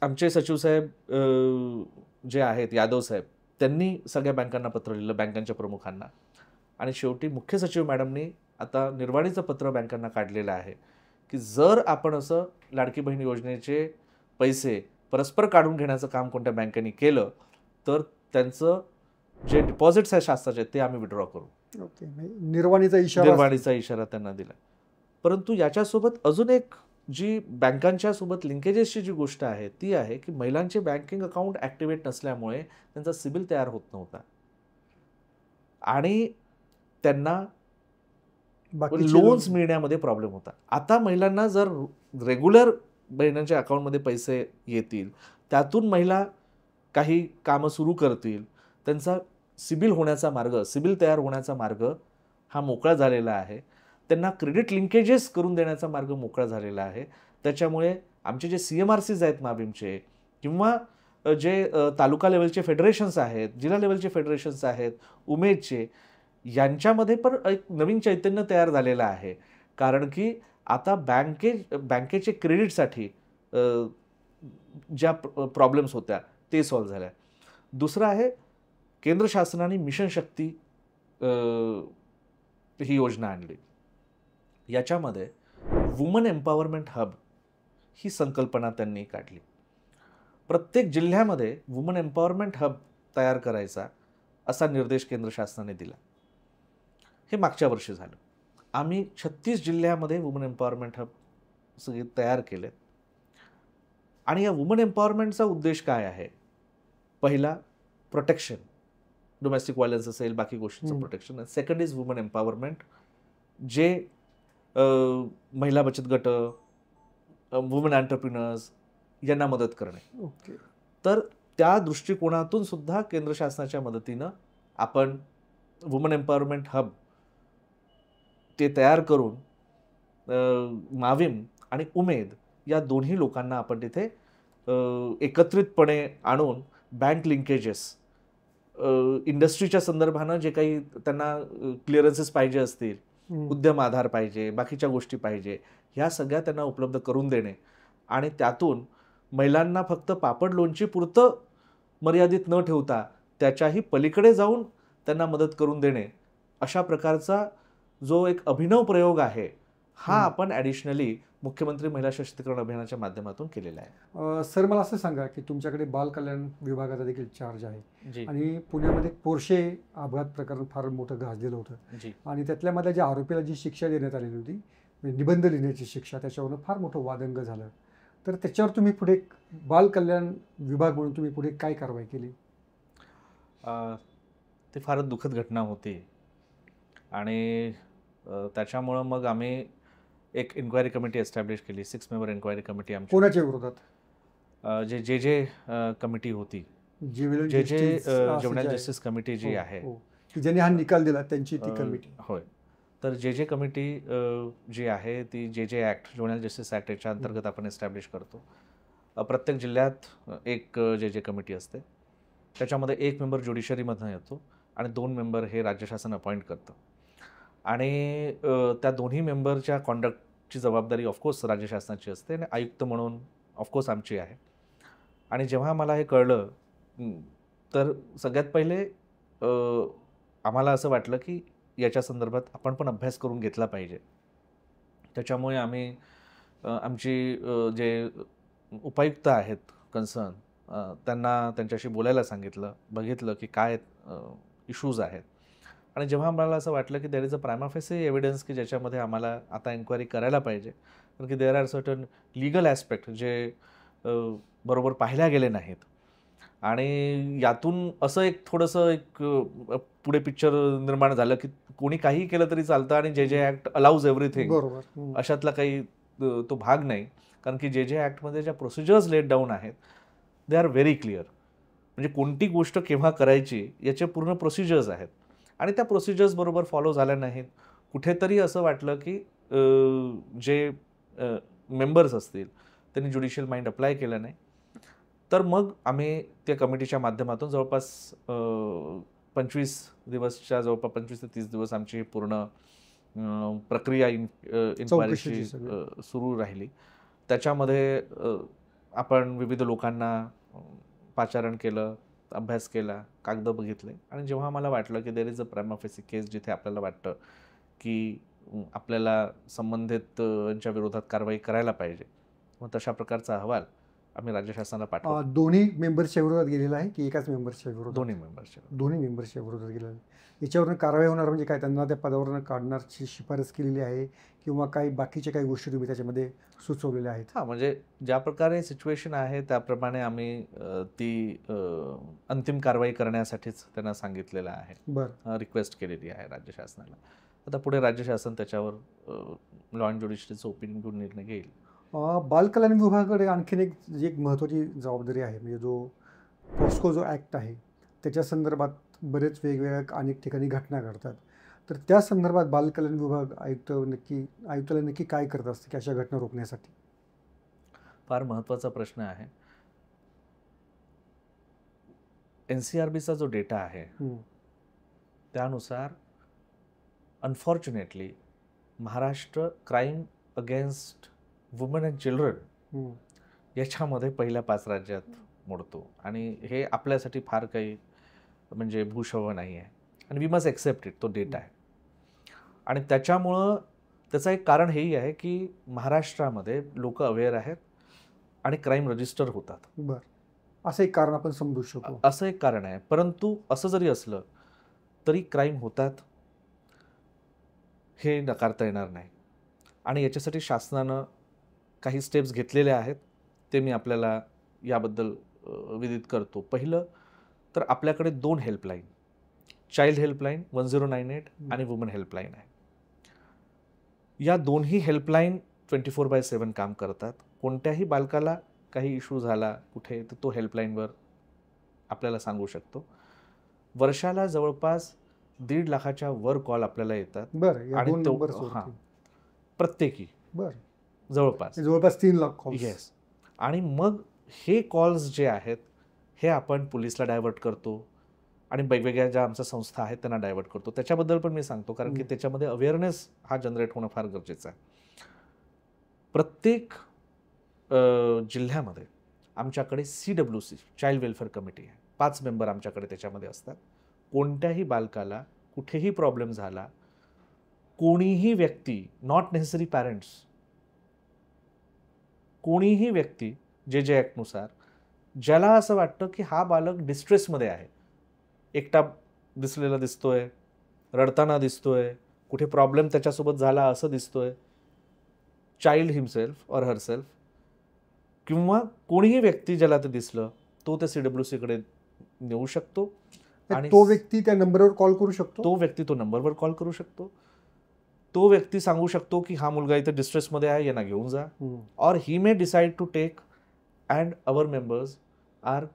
आमचे सचिव साहेब जे आहेत यादव साहेब त्यांनी सगळ्या बँकांना पत्र लिहिलं बँकांच्या प्रमुखांना आणि शेवटी मुख्य सचिव मॅडमनी आता निर्वाणीचं पत्र बँकांना काढलेलं आहे की जर आपण असं लाडकी बहीण योजनेचे पैसे परस्पर काढून घेण्याचं काम कोणत्या बँकेने केलं तर त्यांचं जे डिपॉझिट्स आहे शास्त्राचे ते आम्ही विड्रॉ करू म्हणजे निर्वाणीचा इशारा निर्वाणीचा इशारा त्यांना दिला परंतु याच्यासोबत अजून एक जी बँकांच्या सोबत लिंकेजेसची जी गोष्ट आहे ती आहे की महिलांचे बँकिंग अकाउंट ऍक्टिव्हेट नसल्यामुळे त्यांचा सिबिल तयार होत नव्हता आणि त्यांना बाकी लोन्स मिळण्यामध्ये प्रॉब्लेम होता आता महिलांना जर रेग्युलर बहिणांच्या अकाउंटमध्ये पैसे येतील त्यातून महिला काही कामं सुरू करतील त्यांचा सिबिल होण्याचा मार्ग सिबिल तयार होण्याचा मार्ग हा मोकळा झालेला आहे त्यांना क्रेडिट लिंकेजेस करून देण्याचा मार्ग मोकळा झालेला आहे त्याच्यामुळे आमचे जे सी एम आर सीज आहेत माबीमचे किंवा जे तालुका लेवलचे फेडरेशन्स आहेत जिल्हा लेवलचे फेडरेशन्स आहेत उमेदचे यांच्यामध्ये पण एक नवीन चैतन्य तयार झालेलं आहे कारण की आता बँके बँकेचे क्रेडिटसाठी ज्या प्रॉब्लेम्स होत्या ते सॉल्व्ह झाल्या दुसरं आहे केंद्र शासनाने मिशन शक्ती ही योजना आणली याच्यामध्ये वुमन एम्पॉवरमेंट हब ही संकल्पना त्यांनी काढली प्रत्येक जिल्ह्यामध्ये वुमन एम्पॉवरमेंट हब तयार करायचा असा निर्देश केंद्र शासनाने दिला हे मागच्या वर्षी झालं आम्ही छत्तीस जिल्ह्यामध्ये वुमन एम्पॉवरमेंट हब सगळे तयार केले आणि या वुमन एम्पॉवरमेंटचा उद्देश काय आहे पहिला प्रोटेक्शन डोमेस्टिक व्हायलन्स असेल बाकी गोष्टींचं protection second is woman empowerment जे महिला बचत गट वुमन एंटरप्रिनर्स यांना मदत करणे तर त्या दृष्टिकोनातून सुद्धा केंद्र शासनाच्या मदतीनं आपण वुमन एम्पॉवरमेंट हब ते तयार करून माविम आणि उमेद या दोन्ही लोकांना आपण तिथे एकत्रितपणे आणून बँक लिंकेजेस इंडस्ट्रीच्या संदर्भानं जे काही त्यांना क्लिअरन्सेस पाहिजे असतील उद्यम आधार पाहिजे बाकीच्या गोष्टी पाहिजे ह्या सगळ्या त्यांना उपलब्ध करून देणे आणि त्यातून महिलांना फक्त पापड लोणची पुरतं मर्यादित न ठेवता त्याच्याही पलीकडे जाऊन त्यांना मदत करून देणे अशा प्रकारचा जो एक अभिनव प्रयोग आहे हा आपण ॲडिशनली मुख्यमंत्री महिला सशक्तीकरण अभियानाच्या माध्यमातून केलेला आहे सर मला असं सांगा की तुमच्याकडे बालकल्याण विभागाचा देखील चार्ज आहे आणि पुण्यामध्ये पोरशे अपघात प्रकरण फार मोठं गाजलेलं होतं आणि त्यातल्या मधल्या ज्या आरोपीला जी शिक्षा देण्यात आलेली होती म्हणजे निबंध लिहिण्याची शिक्षा त्याच्यावरून फार मोठं वादंग झालं तर त्याच्यावर तुम्ही पुढे बालकल्याण विभाग म्हणून तुम्ही पुढे काय कारवाई केली ते फारच दुःखद घटना होती आणि त्याच्यामुळं मग आम्ही एक इन्क्वायरी कमिटी एस्टॅब्लिश केली सिक्स मेंबर इन्क्वायरी कमिटी आमची कोणाच्या विरोधात जे जे जे कमिटी होती जे जे जेवणाल जस्टिस कमिटी जी हो, आहे हो. ज्यांनी हा निकाल दिला त्यांची ती कमिटी होय तर जे जे कमिटी जी आहे ती जे जे ऍक्ट ज्युनियल जस्टिस ऍक्ट याच्या अंतर्गत आपण एस्टॅब्लिश करतो प्रत्येक जिल्ह्यात एक जे जे कमिटी असते त्याच्यामध्ये एक मेंबर ज्युडिशरीमधनं येतो आणि दोन मेंबर हे राज्य शासन अपॉइंट करतं आणि त्या दोन्ही मेंबरच्या कॉन्डक्टची जबाबदारी ऑफकोर्स राज्य शासनाची असते आणि आयुक्त म्हणून ऑफकोर्स आमची आहे आणि जेव्हा मला हे कळलं तर सगळ्यात पहिले आम्हाला असं वाटलं की याच्या संदर्भात आपण पण अभ्यास करून घेतला पाहिजे त्याच्यामुळे आम्ही आमची जे उपायुक्त आहेत कन्सर्न त्यांना त्यांच्याशी बोलायला सांगितलं बघितलं की काय इश्यूज आहेत आणि जेव्हा आम्हाला असं वाटलं की there is a prima facie evidence की ज्याच्यामध्ये आम्हाला आता एन्क्वायरी करायला पाहिजे कारण की there are certain legal aspect जे बरोबर पाहिल्या गेले नाहीत आणि यातून असं एक थोडंसं एक पुढे पिक्चर निर्माण झालं की कोणी काहीही केलं तरी चालतं आणि जे जे ॲक्ट अलाउज एव्हरीथिंग बरोबर अशातला काही तो भाग नाही कारण की जे जे ॲक्टमध्ये ज्या प्रोसिजर्स लेट डाऊन आहेत दे आर व्हेरी क्लिअर म्हणजे कोणती गोष्ट केव्हा करायची याचे पूर्ण प्रोसिजर्स आहेत आणि त्या प्रोसिजर्स बरोबर फॉलो झाल्या नाहीत कुठेतरी असं वाटलं की जे मेंबर्स असतील त्यांनी ज्युडिशियल माइंड अप्लाय केलं नाही तर मग आम्ही त्या कमिटीच्या माध्यमातून जवळपास पंचवीस दिवसच्या जवळपास पंचवीस ते तीस दिवस आमची पूर्ण प्रक्रिया इन इन्क्वायरीची सुरू राहिली त्याच्यामध्ये आपण विविध लोकांना पाचारण केलं अभ्यास केला कागद बघितले आणि जेव्हा मला वाटलं की देर इज अ प्रायमाफेसी केस जिथे आपल्याला वाटतं की आपल्याला संबंधितांच्या विरोधात कारवाई करायला पाहिजे मग तशा प्रकारचा अहवाल आम्ही राज्य शासनाला दोन्ही मेंबर्सच्या विरोधात गेलेला आहे की एकाच मेंबर्सच्या विरोधात दोन्ही मेंबर्सच्या दोन्ही मेंबर्सच्या विरोधात गेलेला आहे याच्यावरून कारवाई होणार म्हणजे काय त्यांना त्या पदावरून काढणारची शिफारस केलेली आहे किंवा काही बाकीच्या काही गोष्टी तुम्ही त्याच्यामध्ये सुचवलेल्या आहेत हां म्हणजे ज्या प्रकारे सिच्युएशन आहे त्याप्रमाणे आम्ही ती अंतिम कारवाई करण्यासाठीच त्यांना सांगितलेलं आहे बरं रिक्वेस्ट केलेली आहे राज्य शासनाला आता पुढे राज्य शासन त्याच्यावर लॉ अँड ज्युडिशरीचं ओपिनियन घेऊन निर्णय घेईल बालकल्याण विभागाकडे आणखीन एक जी एक महत्त्वाची जबाबदारी आहे म्हणजे जो पॉस्को जो ॲक्ट आहे त्याच्या संदर्भात बरेच वेगवेगळ्या अनेक ठिकाणी घटना घडतात तर त्या संदर्भात बालकल्याण विभाग आयुक्त नक्की आयुक्तालय नक्की काय करत असते की अशा घटना रोखण्यासाठी फार महत्त्वाचा प्रश्न आहे एन सी आर बीचा जो डेटा आहे त्यानुसार unfortunately Maharashtra crime against woman and children याच्यामध्ये पहिल्या पाच राज्यात मोडतो आणि हे आपल्यासाठी फार काही म्हणजे भूषव नाही आहे आणि वी मस्ट एक्सेप्ट इट तो डेटा आहे आणि त्याच्यामुळं त्याचं एक कारण हेही आहे की महाराष्ट्रामध्ये लोक अवेअर आहेत आणि क्राईम रजिस्टर होतात बरं असं एक कारण आपण समजू शकतो असं एक कारण आहे परंतु असं जरी असलं तरी क्राईम होतात हे नकारता येणार नाही आणि याच्यासाठी शासनानं काही स्टेप्स घेतलेले आहेत ते मी आपल्याला याबद्दल विदित करतो पहिलं तर आपल्याकडे दोन helpline child helpline one zero nine eight आणि वुमन हेल्पलाईन आहे या दोन्ही helpline twenty four by seven काम करतात कोणत्याही बालकाला काही इशू झाला कुठे तर तो हेल्पलाईनवर आपल्याला सांगू शकतो वर्षाला जवळपास दीड लाखाच्या वर कॉल आपल्याला येतात बरं आणि तो प्रत्येकी बरं जवळपास म्हणजे जवळपास तीन लाख कॉल येस आणि मग हे कॉल्स जे आहेत हे आपण पोलीसला डायव्हर्ट करतो आणि वेगवेगळ्या ज्या आमच्या संस्था आहेत त्यांना डायव्हर्ट करतो त्याच्याबद्दल पण मी सांगतो कारण की त्याच्यामध्ये अवेअरनेस हा जनरेट होणं फार गरजेचं आहे प्रत्येक जिल्ह्यामध्ये आमच्याकडे C W C child welfare committee आहे पाच मेंबर आमच्याकडे त्याच्यामध्ये असतात कोणत्याही बालकाला कुठेही प्रॉब्लेम झाला कोणीही व्यक्ती नॉट नेसेसरी पॅरेंट्स कोणीही व्यक्ती जे जे ॲक्टनुसार ज्याला असं वाटतं की हा बालक डिस्ट्रेसमध्ये आहे एकटा दिसलेला दिसतोय रडताना दिसतोय कुठे प्रॉब्लेम त्याच्यासोबत झाला असं दिसतोय चाइल्ड हिमसेल्फ ऑर हरसेल्फ किंवा कोणीही व्यक्ती ज्याला ते दिसलं तो त्या सी डब्ल्यू सीकडे नेऊ शकतो आणि तो व्यक्ती त्या नंबरवर कॉल करू शकतो तो व्यक्ती तो नंबरवर कॉल करू शकतो तो व्यक्ती सांगू शकतो की हा मुलगा इथे डिस्ट्रेसमध्ये आहे यांना घेऊन जा और he may decide to take and our members are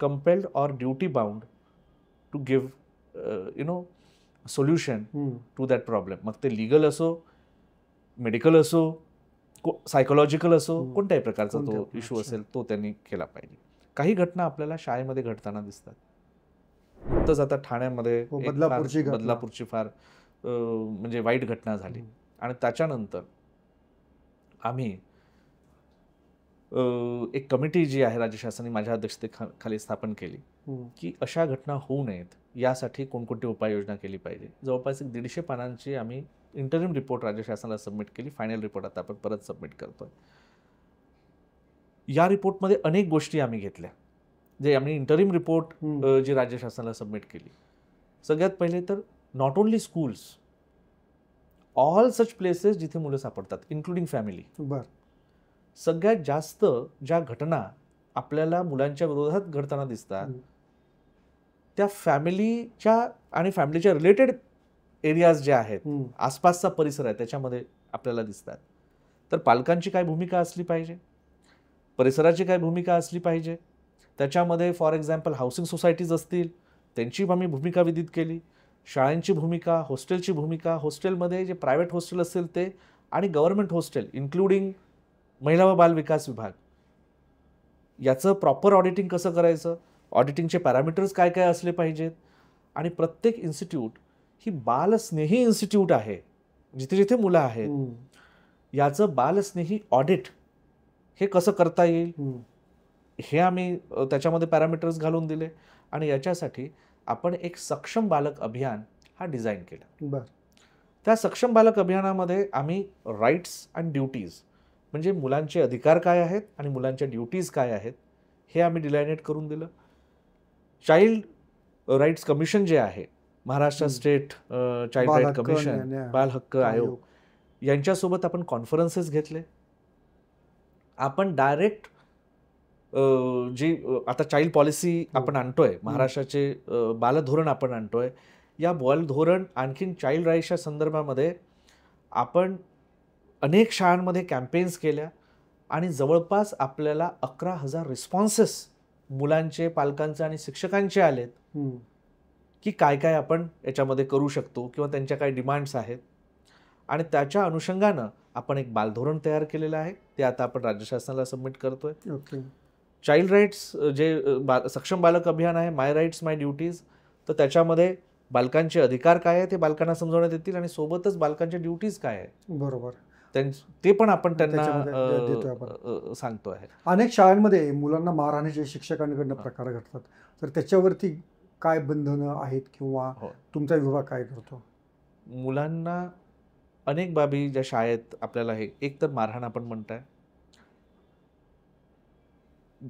compelled और duty bound to give you no solution to that problem मग ते लिगल असो मेडिकल असो सायकोलॉजिकल असो कोणत्याही प्रकारचा तो इश्यू असेल तो त्यांनी केला पाहिजे काही घटना आपल्याला शाळेमध्ये घडताना दिसतात नुकतंच आता ठाण्यामध्ये हो, बदलापूरची फार म्हणजे वाईट घटना झाली आणि त्याच्यानंतर आम्ही एक कमिटी जी आहे राज्य शासनाने माझ्या अध्यक्षतेखाली स्थापन केली की अशा घटना होऊ नयेत यासाठी कोणकोणती उपाययोजना केली पाहिजे जवळपास एक दीडशे पानांची आम्ही इंटरिम रिपोर्ट राज्य शासनाला सबमिट केली फायनल रिपोर्ट आता आपण परत सबमिट करतोय या रिपोर्टमध्ये अनेक गोष्टी आम्ही घेतल्या जे आम्ही इंटरिम रिपोर्ट जी राज्य शासनाला सबमिट केली सगळ्यात पहिले तर not only schools all such places जिथे मुलं सापडतात इन्क्लुडिंग फॅमिली बर सगळ्यात जास्त ज्या घटना आपल्याला मुलांच्या विरोधात घडताना दिसतात त्या फॅमिलीच्या आणि फॅमिलीच्या रिलेटेड एरियाज जे आहेत आसपासचा परिसर आहे त्याच्यामध्ये आपल्याला दिसतात तर पालकांची काय भूमिका असली पाहिजे परिसराची काय भूमिका असली पाहिजे त्याच्यामध्ये फॉर एक्झाम्पल हाऊसिंग सोसायटीज असतील त्यांची आम्ही भूमिका विदित केली शाळांची भूमिका हॉस्टेलची भूमिका हॉस्टेलमध्ये जे प्रायव्हेट हॉस्टेल असेल ते आणि गव्हर्नमेंट हॉस्टेल इन्क्लुडिंग महिला व बाल विकास विभाग याचं प्रॉपर ऑडिटिंग कसं करायचं ऑडिटिंगचे पॅरामीटर्स काय काय असले पाहिजेत आणि प्रत्येक इन्स्टिट्यूट ही बालस्नेही इन्स्टिट्यूट आहे जिथे जिथे मुलं आहेत याचं बालस्नेही ऑडिट हे कसं करता येईल हे आम्ही त्याच्यामध्ये पॅरामीटर्स घालून दिले आणि याच्यासाठी आपण एक सक्षम बालक अभियान हा डिझाईन केला बरं त्या सक्षम बालक अभियानामध्ये आम्ही राईट्स अँड ड्युटीज म्हणजे मुलांचे अधिकार काय आहेत आणि मुलांच्या ड्युटीज काय आहेत हे आम्ही डिलायनेट करून दिलं चाइल्ड राईट्स कमिशन जे आहे Maharashtra state child right commission बाल हक्क आयोग यांच्यासोबत आपण कॉन्फरन्सेस घेतले आपण डायरेक्ट जी आता चाइल्ड पॉलिसी हो. आपण आणतोय महाराष्ट्राचे बालधोरण आपण आणतोय या धोरण आणखीन चाइल्ड राईट्सच्या संदर्भामध्ये आपण अनेक शाळांमध्ये कॅम्पेन्स केल्या आणि जवळपास आपल्याला अकरा हजार रिस्पॉन्सेस मुलांचे पालकांचे आणि शिक्षकांचे आलेत की काय काय आपण याच्यामध्ये करू शकतो किंवा त्यांच्या काय डिमांड्स आहेत आणि त्याच्या अनुषंगानं आपण एक बालधोरण तयार केलेलं आहे ते आता आपण राज्य शासनाला सबमिट करतोय आहे चाइल्ड राईट्स जे बा सक्षम बालक अभियान आहे माय राईट्स माय ड्युटीज तर त्याच्यामध्ये बालकांचे अधिकार काय आहे ते बालकांना समजवण्यात येतील आणि सोबतच बालकांच्या ड्युटीज काय आहे बरोबर ते पण आपण त्यांना सांगतो आहे अनेक शाळांमध्ये मुलांना मारहाणीचे शिक्षकांकडनं प्रकार घडतात तर त्याच्यावरती काय बंधनं आहेत किंवा हो. तुमचा विभाग काय करतो मुलांना अनेक बाबी ज्या शाळेत आपल्याला हे एक तर मारहाण आपण म्हणताय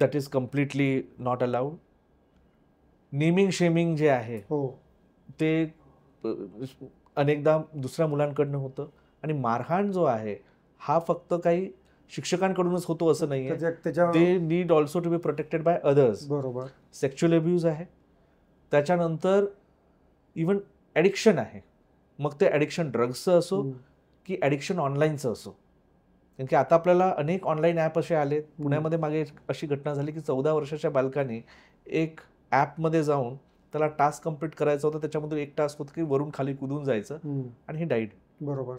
that is completely not allowed naming shaming जे आहे हो ते अनेकदा दुसऱ्या मुलांकडनं होतं आणि मारहाण जो आहे हा फक्त काही शिक्षकांकडूनच होतो असं नाही ते need also to be protected by others बरोबर सेक्च्युअल अब्यूज आहे त्याच्यानंतर इवन ॲडिक्शन आहे मग ते ॲडिक्शन ड्रग्सचं असो की ॲडिक्शन ऑनलाईनचं असो कारण की आता आपल्याला अनेक ऑनलाईन ॲप असे आले पुण्यामध्ये मागे अशी घटना झाली की चौदा वर्षाच्या बालकाने एक ॲपमध्ये जाऊन त्याला टास्क कम्प्लीट करायचा होता त्याच्यामध्ये एक टास्क होतं की वरून खाली कुदून जायचं आणि ही डाईट बरोबर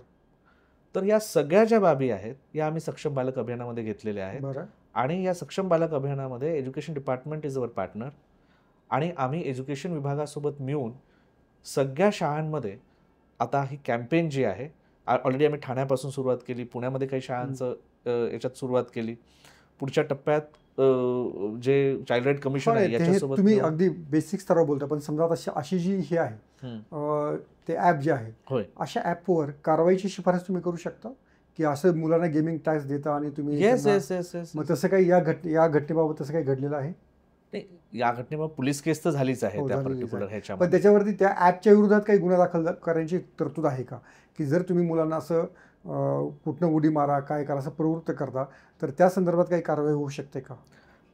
तर या सगळ्या ज्या बाबी आहेत या आम्ही सक्षम बालक अभियानामध्ये घेतलेल्या आहेत आणि या सक्षम बालक अभियानामध्ये education department is our partner आणि आम्ही एज्युकेशन विभागासोबत मिळून सगळ्या शाळांमध्ये आता ही कॅम्पेन जी आहे ऑलरेडी आम्ही ठाण्यापासून सुरुवात केली पुण्यामध्ये काही शाळांचं याच्यात सुरुवात केली पुढच्या टप्प्यात जे चाइल्ड राईट कमिशन आहे तुम्ही अगदी बेसिक स्तरावर बोलता पण समजा अशी जी हे आहे ते ऍप जे आहे अशा ऍपवर कारवाईची शिफारस तुम्ही करू शकता की असं मुलांना गेमिंग टॅक्स देता आणि तुम्ही येस मग तसं काही या घटने या घटनेबाबत तसं काही घडलेलं आहे या घटनेबाबत पोलीस केस तर झालीच आहे हो, त्या पर्टिक्युलर ह्याच्या पण त्याच्यावरती त्या ऍपच्या विरोधात काही गुन्हा दाखल करायची तरतूद आहे का की जर तुम्ही मुलांना असं कुठनं उडी मारा काय करा असं प्रवृत्त करता तर त्या संदर्भात काही कारवाई होऊ शकते का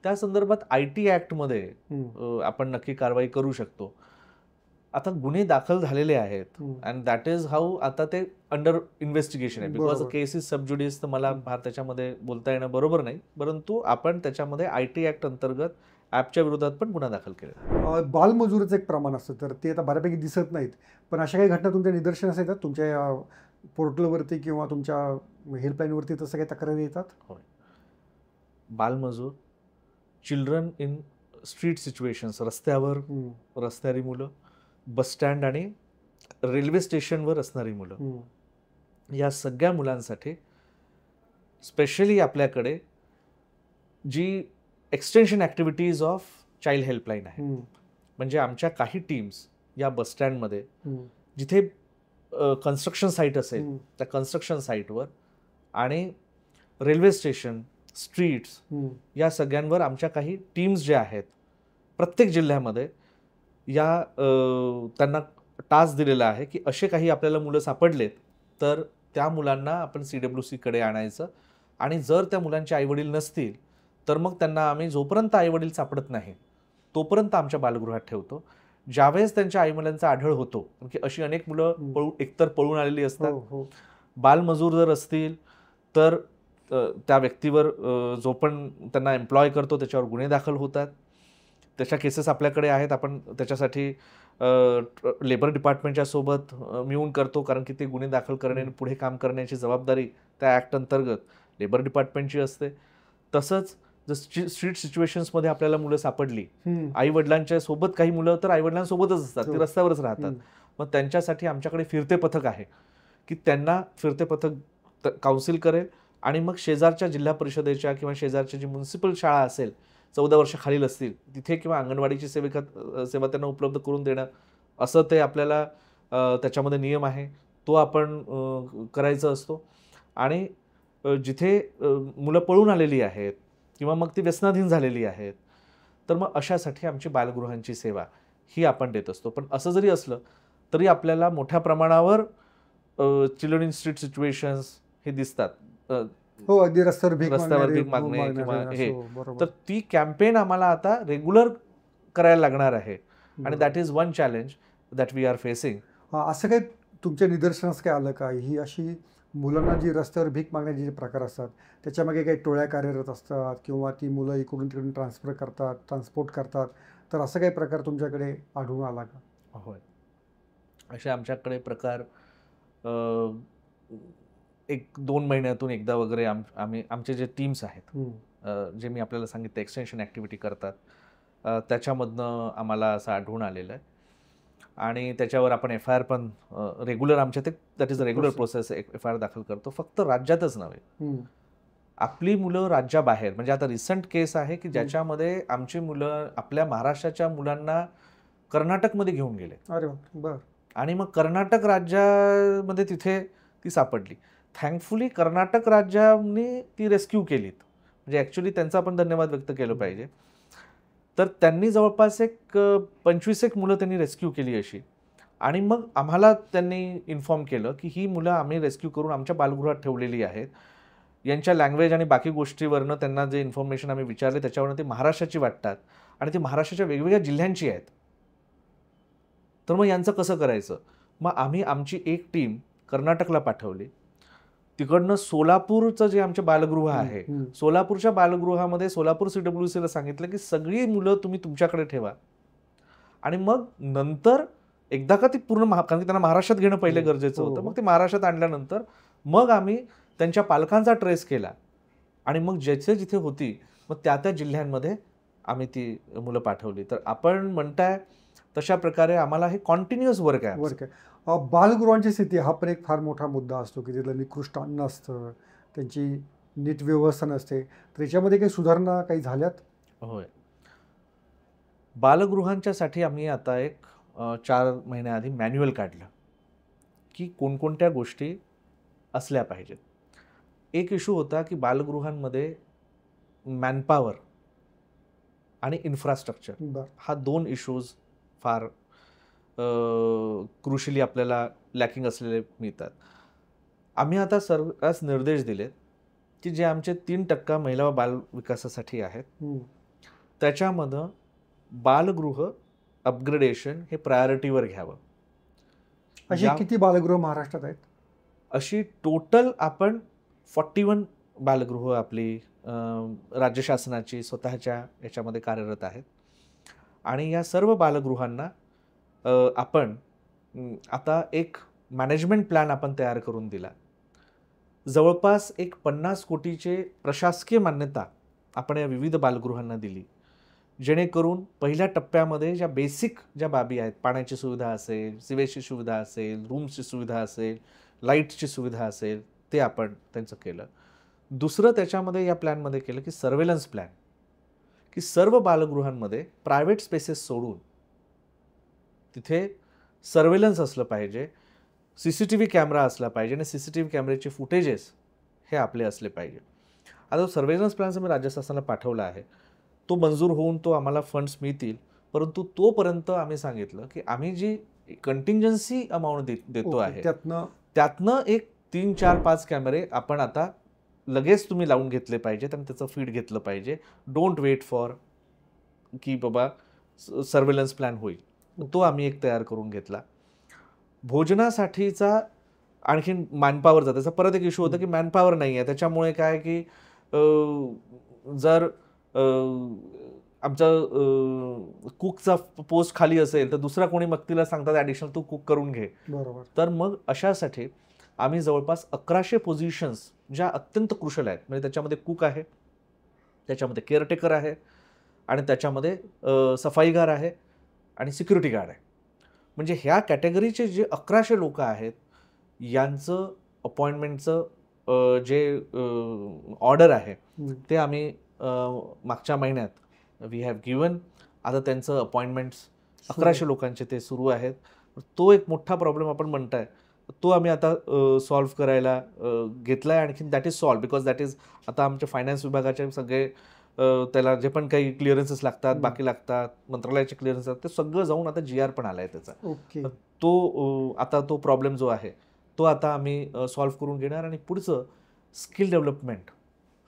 त्या संदर्भात आय टी मध्ये आपण नक्की कारवाई करू शकतो आता गुन्हे दाखल झालेले आहेत अँड दॅट इज हाऊ आता ते अंडर इन्व्हेस्टिगेशन आहे बिकॉज केस इज सबज्युडिस तर मला त्याच्यामध्ये बोलता येणं बरोबर नाही परंतु आपण त्याच्यामध्ये आय टी अंतर्गत ॲपच्या विरोधात पण गुन्हा दाखल केला बालमजुरीचं एक प्रमाण असतं तर ते आता बऱ्यापैकी दिसत नाहीत पण अशा काही घटना तुमच्या निदर्शनास येतात तुमच्या पोर्टलवरती किंवा तुमच्या हेल्पलाईनवरती तसं काही तक्रारी येतात होय बालमजूर चिल्ड्रन इन स्ट्रीट सिच्युएशन्स रस्त्यावर रस्त्यारी मुलं बसस्टँड आणि रेल्वे स्टेशनवर असणारी मुलं या सगळ्या मुलांसाठी स्पेशली आपल्याकडे जी extension activities of child helpline आहे म्हणजे आमच्या काही टीम्स या बस मध्ये जिथे कन्स्ट्रक्शन साईट असेल त्या कन्स्ट्रक्शन साईटवर आणि रेल्वे स्टेशन स्ट्रीट्स या सगळ्यांवर आमच्या काही टीम्स ज्या आहेत प्रत्येक जिल्ह्यामध्ये या त्यांना टास्क दिलेला आहे की असे काही आपल्याला मुलं सापडलेत तर त्या मुलांना आपण सी डब्ल्यू सीकडे आणायचं आणि जर त्या मुलांचे आईवडील नसतील तर मग त्यांना आम्ही जोपर्यंत आईवडील सापडत नाही तोपर्यंत आमच्या बालगृहात ठेवतो ज्यावेळेस त्यांच्या आई मुलांचा आढळ होतो की म्हणजे अशी अनेक मुलं पळू एकतर पळून आलेली असतात हो, हो. बालमजूर जर असतील तर त्या व्यक्तीवर जो पण त्यांना एम्प्लॉय करतो त्याच्यावर गुन्हे दाखल होतात त्याच्या केसेस आपल्याकडे आहेत आपण त्याच्यासाठी लेबर डिपार्टमेंटच्या सोबत मिळून करतो कारण की ते गुन्हे दाखल करणे आणि पुढे काम करण्याची जबाबदारी त्या ॲक्ट अंतर्गत लेबर डिपार्टमेंटची असते तसंच जर स्ट्रीट सिच्युएशन्समध्ये आपल्याला मुलं सापडली आई वडिलांच्या सोबत काही मुलं तर आई वडिलांसोबतच असतात ते हो. रस्त्यावरच राहतात मग त्यांच्यासाठी आमच्याकडे फिरते पथक आहे की त्यांना फिरते पथक काउन्सिल करेल आणि मग शेजारच्या जिल्हा परिषदेच्या किंवा शेजारच्या जी म्युन्सिपल शाळा असेल चौदा वर्ष खालील असतील तिथे किंवा अंगणवाडीची सेविका सेवा त्यांना उपलब्ध करून देणं असं ते आपल्याला त्याच्यामध्ये नियम आहे तो आपण करायचा असतो आणि जिथे मुलं पळून आलेली आहेत किंवा मग ती व्यसनाधीन झालेली आहेत तर मग अशासाठी आमची बालगृहांची सेवा ही आपण देत असतो पण असं जरी असलं तरी आपल्याला मोठ्या प्रमाणावर चिल्ड्रन इन स्ट्रीट सिच्युएशन्स हे दिसतात हो अगदी रस्त्यावर रस्त्यावर मागणे किंवा हे तर ती कॅम्पेन आम्हाला आता रेग्युलर करायला लागणार आहे आणि that is one challenge that we are facing असं काही तुमच्या निदर्शनास काय आलं का ही अशी मुलांना जी रस्त्यावर भीक मागण्याचे जे प्रकार असतात त्याच्यामागे काही टोळ्या कार्यरत असतात किंवा ती मुलं इकडून तिकडून ट्रान्सफर करतात ट्रान्सपोर्ट करतात तर असं काही प्रकार तुमच्याकडे आढळून आला का होय असे आमच्याकडे प्रकार एक दोन महिन्यातून एकदा वगैरे आम आम्ही आमचे जे टीम्स आहेत जे मी आपल्याला सांगितलं एक्सटेन्शन ॲक्टिव्हिटी करतात त्याच्यामधनं आम्हाला असं आढळून आलेलं आहे आणि त्याच्यावर आपण एफ आय आर पण रेग्युलर आमच्या ते that is a regular process F I R दाखल करतो फक्त राज्यातच नव्हे आपली मुलं राज्याबाहेर म्हणजे आता रिसंट केस आहे की ज्याच्यामध्ये आमची मुलं आपल्या महाराष्ट्राच्या मुलांना कर्नाटकमध्ये घेऊन गेले अरे बर आणि मग कर्नाटक राज्यामध्ये तिथे ती सापडली थँकफुली कर्नाटक राज्याने ती रेस्क्यू केलीत म्हणजे ॲक्च्युली त्यांचा आपण धन्यवाद व्यक्त केलं पाहिजे तर त्यांनी जवळपास एक पंचवीस एक मुलं त्यांनी रेस्क्यू केली अशी आणि मग आम्हाला त्यांनी इन्फॉर्म केलं की ही मुलं आम्ही रेस्क्यू करून आमच्या बालगृहात ठेवलेली आहेत यांच्या लँग्वेज आणि बाकी गोष्टीवरनं त्यांना जे इन्फॉर्मेशन आम्ही विचारले त्याच्यावरनं ते महाराष्ट्राची वाटतात आणि ती महाराष्ट्राच्या वेगवेगळ्या जिल्ह्यांची आहेत तर मग यांचं कसं करायचं मग आम्ही आमची एक टीम कर्नाटकला पाठवली तिकडनं सोलापूरचं जे आमचे बालगृह आहे सोलापूरच्या बालगृहामध्ये सोलापूर सी डब्ल्यू सीला सांगितलं की सगळी मुलं तुम्ही तुमच्याकडे ठेवा आणि मग नंतर एकदा का ती पूर्ण कारण की त्यांना महाराष्ट्रात घेणं पहिले हो, गरजेचं हो, होतं हो. मग ते महाराष्ट्रात आणल्यानंतर मग आम्ही त्यांच्या पालकांचा ट्रेस केला आणि मग ज्याचे जिथे होती मग त्या त्या जिल्ह्यांमध्ये आम्ही ती मुलं पाठवली तर आपण म्हणताय तशा प्रकारे आम्हाला हे कॉन्टिन्युअस वर्क आहे वर्क आहे बालगृहांची स्थिती हा पण एक फार मोठा मुद्दा असतो की तिथलं निकृष्ट अन्न असतं त्यांची नीट व्यवस्था नसते तर याच्यामध्ये काही सुधारणा काही झाल्यात होय बालगृहांच्यासाठी आम्ही आता एक चार महिन्याआधी मॅन्युअल काढलं की कोणकोणत्या गोष्टी असल्या पाहिजेत एक इशू होता की बालगृहांमध्ये मॅनपावर आणि इन्फ्रास्ट्रक्चर हा दोन इशूज फार क्रुशली आपल्याला लॅकिंग असलेले मिळतात आम्ही आता सर्वांस निर्देश दिलेत की जे आमचे तीन टक्का महिला व बाल विकासासाठी आहेत हो. त्याच्यामधं बालगृह अपग्रेडेशन हे प्रायोरिटीवर घ्यावं अशी किती बालगृह महाराष्ट्रात आहेत अशी टोटल आपण फॉर्टी वन बालगृह आपली राज्य शासनाची स्वतःच्या याच्यामध्ये कार्यरत आहेत आणि या सर्व बालगृहांना आपण आता एक मॅनेजमेंट प्लॅन आपण तयार करून दिला जवळपास एक पन्नास कोटीचे प्रशासकीय मान्यता आपण या विविध बालगृहांना दिली जेणेकरून पहिल्या टप्प्यामध्ये ज्या बेसिक ज्या बाबी आहेत पाण्याची सुविधा असेल सिवेजची सुविधा असेल रूम्सची सुविधा असेल लाईटची सुविधा असेल ते आपण त्यांचं केलं दुसरं त्याच्यामध्ये या प्लॅनमध्ये केलं की सर्वेलन्स प्लॅन की सर्व बालगृहांमध्ये प्रायव्हेट स्पेसेस सोडून तिथे सर्वेलन्स असलं पाहिजे C C T V camera असला पाहिजे आणि सी सी टी व्ही कॅमेऱ्याचे फुटेजेस हे आपले असले पाहिजे आता सर्वेलन्स प्लॅन्स मी राज्य शासनाला पाठवला आहे तो मंजूर होऊन तो आम्हाला फंड्स मिळतील परंतु तोपर्यंत आम्ही सांगितलं की आम्ही जी कंटिंजन्सी अमाऊंट दे देतो आहे त्यातनं त्यातनं एक तीन चार पाच कॅमेरे आपण आता लगेच तुम्ही लावून घेतले पाहिजेत आणि त्याचं फीड घेतलं पाहिजे डोंट वेट फॉर की बाबा सर्वेलन्स प्लॅन होईल तो आम्ही एक तयार करून घेतला भोजनासाठीचा आणखीन मॅनपावर त्याचा परत एक इश्यू होता की मॅनपावर नाही आहे त्याच्यामुळे काय की जर आमचा कुकचा पोस्ट खाली असेल तर दुसरा कोणी मक्तीला सांगतात ॲडिशनल तू कुक करून घे बरोबर तर मग अशासाठी आम्ही जवळपास अकराशे पोझिशन्स ज्या अत्यंत क्रुशल आहेत म्हणजे त्याच्यामध्ये कुक आहे त्याच्यामध्ये केअरटेकर आहे आणि त्याच्यामध्ये सफाईगार आहे आणि सिक्युरिटी गार्ड आहे म्हणजे ह्या कॅटेगरीचे जे अकराशे लोक आहेत यांचं अपॉइंटमेंटचं जे ऑर्डर आहे ते आम्ही मागच्या महिन्यात वी हॅव गिवन आता त्यांचं अपॉइंटमेंट्स अकराशे लोकांचे ते सुरू आहेत तो एक मोठा प्रॉब्लेम आपण म्हणताय तो आम्ही आता सॉल्व्ह करायला घेतला आहे आणखीन that is solve because that is आता आमच्या फायनान्स विभागाचे सगळे त्याला जे पण काही क्लिअरन्सेस लागतात बाकी लागतात मंत्रालयाचे क्लिअरन्स ते सगळं जाऊन आता जी आर पण आलाय त्याचा तो आता तो प्रॉब्लेम जो आहे तो आता आम्ही सॉल्व्ह करून घेणार आणि पुढचं स्किल डेव्हलपमेंट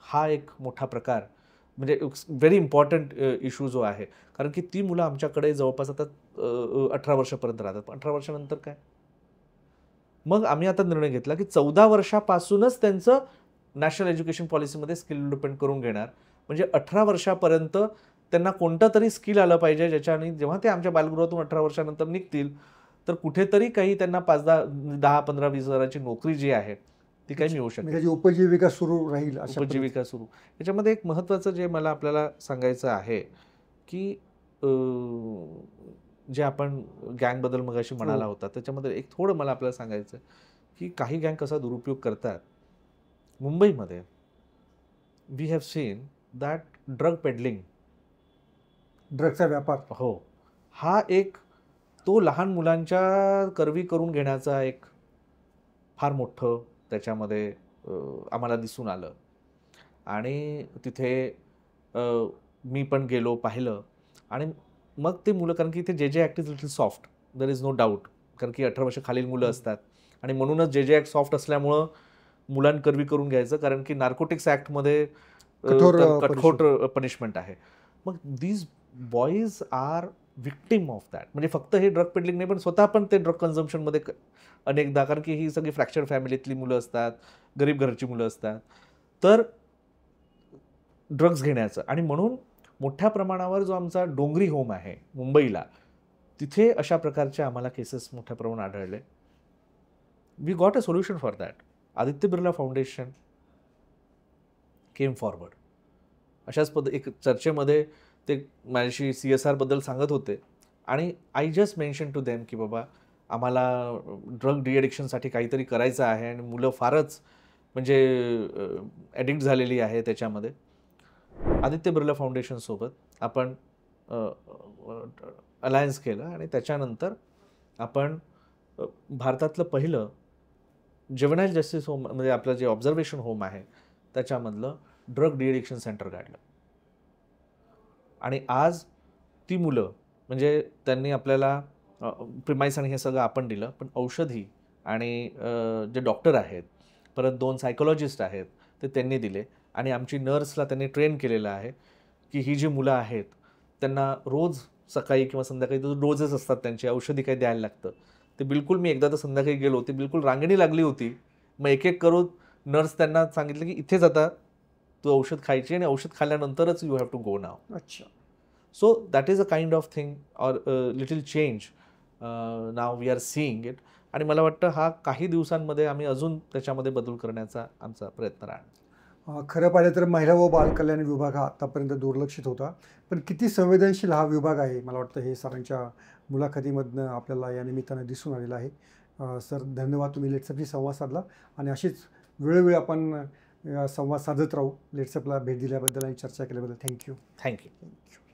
हा एक मोठा प्रकार म्हणजे व्हेरी इम्पॉर्टंट इशू जो आहे कारण की ती मुलं आमच्याकडे जवळपास आता अठरा वर्षापर्यंत राहतात अठरा वर्षानंतर काय मग आम्ही आता निर्णय घेतला की चौदा वर्षापासूनच त्यांचं नॅशनल एज्युकेशन पॉलिसीमध्ये स्किल डेव्हलपमेंट करून घेणार म्हणजे अठरा वर्षापर्यंत त्यांना कोणतं तरी स्किल आलं पाहिजे ज्याच्याने जेव्हा ते आमच्या बालगृहातून अठरा वर्षानंतर निघतील तर कुठेतरी काही त्यांना पाच दहा दहा पंधरा वीस हजाराची नोकरी जी आहे ती काही मिळू शकते म्हणजे उपजीविका सुरू राहील उपजीविका सुरू याच्यामध्ये एक महत्त्वाचं जे मला आपल्याला सांगायचं आहे की जे आपण गँगबद्दल मग अशी हो. म्हणाला होता त्याच्यामध्ये एक थोडं मला आपल्याला सांगायचं की काही गँग कसा दुरुपयोग करतात मुंबईमध्ये we have seen that drug peddling ड्रगचा व्यापार हो हा एक तो लहान मुलांच्या करवी करून घेण्याचा एक फार मोठं त्याच्यामध्ये आम्हाला दिसून आलं आणि तिथे मी पण गेलो पाहिलं आणि मग ते मुलं कारण की इथे जे जे act is little soft there is no doubt कारण की अठरा वर्ष खालील मुलं असतात आणि म्हणूनच जे जे ॲक्ट सॉफ्ट असल्यामुळं मुलांकरवी करून घ्यायचं कारण की नार्कोटिक्स ॲक्टमध्ये कठोर पनिशमेंट आहे मग these boys are victim of that म्हणजे फक्त हे ड्रग पेडलिंग नाही पण स्वतः पण ते ड्रग कन्झम्पशनमध्ये अनेकदा कारण की ही सगळी फ्रॅक्चर फॅमिलीतली मुलं असतात गरीब घरची मुलं असतात तर ड्रग्ज घेण्याचं आणि म्हणून मोठ्या प्रमाणावर जो आमचा डोंगरी होम आहे मुंबईला तिथे अशा प्रकारचे आम्हाला केसेस मोठ्या प्रमाणात आढळले we got a solution for that Aditya Birla foundation came forward अशाच पद एक चर्चेमध्ये ते माझ्याशी सी एस आरबद्दल सांगत होते आणि I just mention to them की बाबा आम्हाला ड्रग डिएडिक्शनसाठी काहीतरी करायचं आहे आणि मुलं फारच म्हणजे ॲडिक्ट झालेली आहे त्याच्यामध्ये आदित्य बिर्ला फाउंडेशनसोबत आपण अलायन्स केलं आणि त्याच्यानंतर आपण भारतातलं पहिलं जेवनाईल जस्टिस होम म्हणजे आपलं जे ऑब्झर्वेशन होम आहे त्याच्यामधलं ड्रग डिडिक्शन सेंटर काढलं आणि आज ती मुलं म्हणजे त्यांनी आपल्याला प्रिमाइस आणि हे सगळं आपण दिलं पण औषधी आणि जे डॉक्टर आहेत परत दोन सायकोलॉजिस्ट आहेत ते त्यांनी दिले आणि आमची नर्सला त्यांनी ट्रेन केलेलं आहे की ही जी मुलं आहेत त्यांना रोज सकाळी किंवा संध्याकाळी रोजच असतात त्यांची औषधी काही द्यायला लागतं ते बिलकुल मी एकदा तर संध्याकाळी गेलो ते बिलकुल रांगणी लागली होती मग एक एक करून नर्स त्यांना सांगितलं की इथेच आता तू औषध खायची आणि औषध खाल्ल्यानंतरच you have to go now अच्छा so that is a kind of thing or little change now we are seeing it आणि मला वाटतं हा काही दिवसांमध्ये आम्ही अजून त्याच्यामध्ये बदल करण्याचा आमचा प्रयत्न राहणार खरं पाहिलं तर महिला व बालकल्याण विभाग हा आतापर्यंत दुर्लक्षित होता पण किती संवेदनशील हा विभाग आहे मला वाटतं हे सरांच्या मुलाखतीमधनं आपल्याला या निमित्तानं दिसून आलेलं आहे सर धन्यवाद तुम्ही लेटसाठी संवाद साधला आणि अशीच वेळोवेळी आपण संवाद साधत राहू लेट्सअपला भेट दिल्याबद्दल आणि चर्चा केल्याबद्दल थँक्यू थँक्यू थँक्यू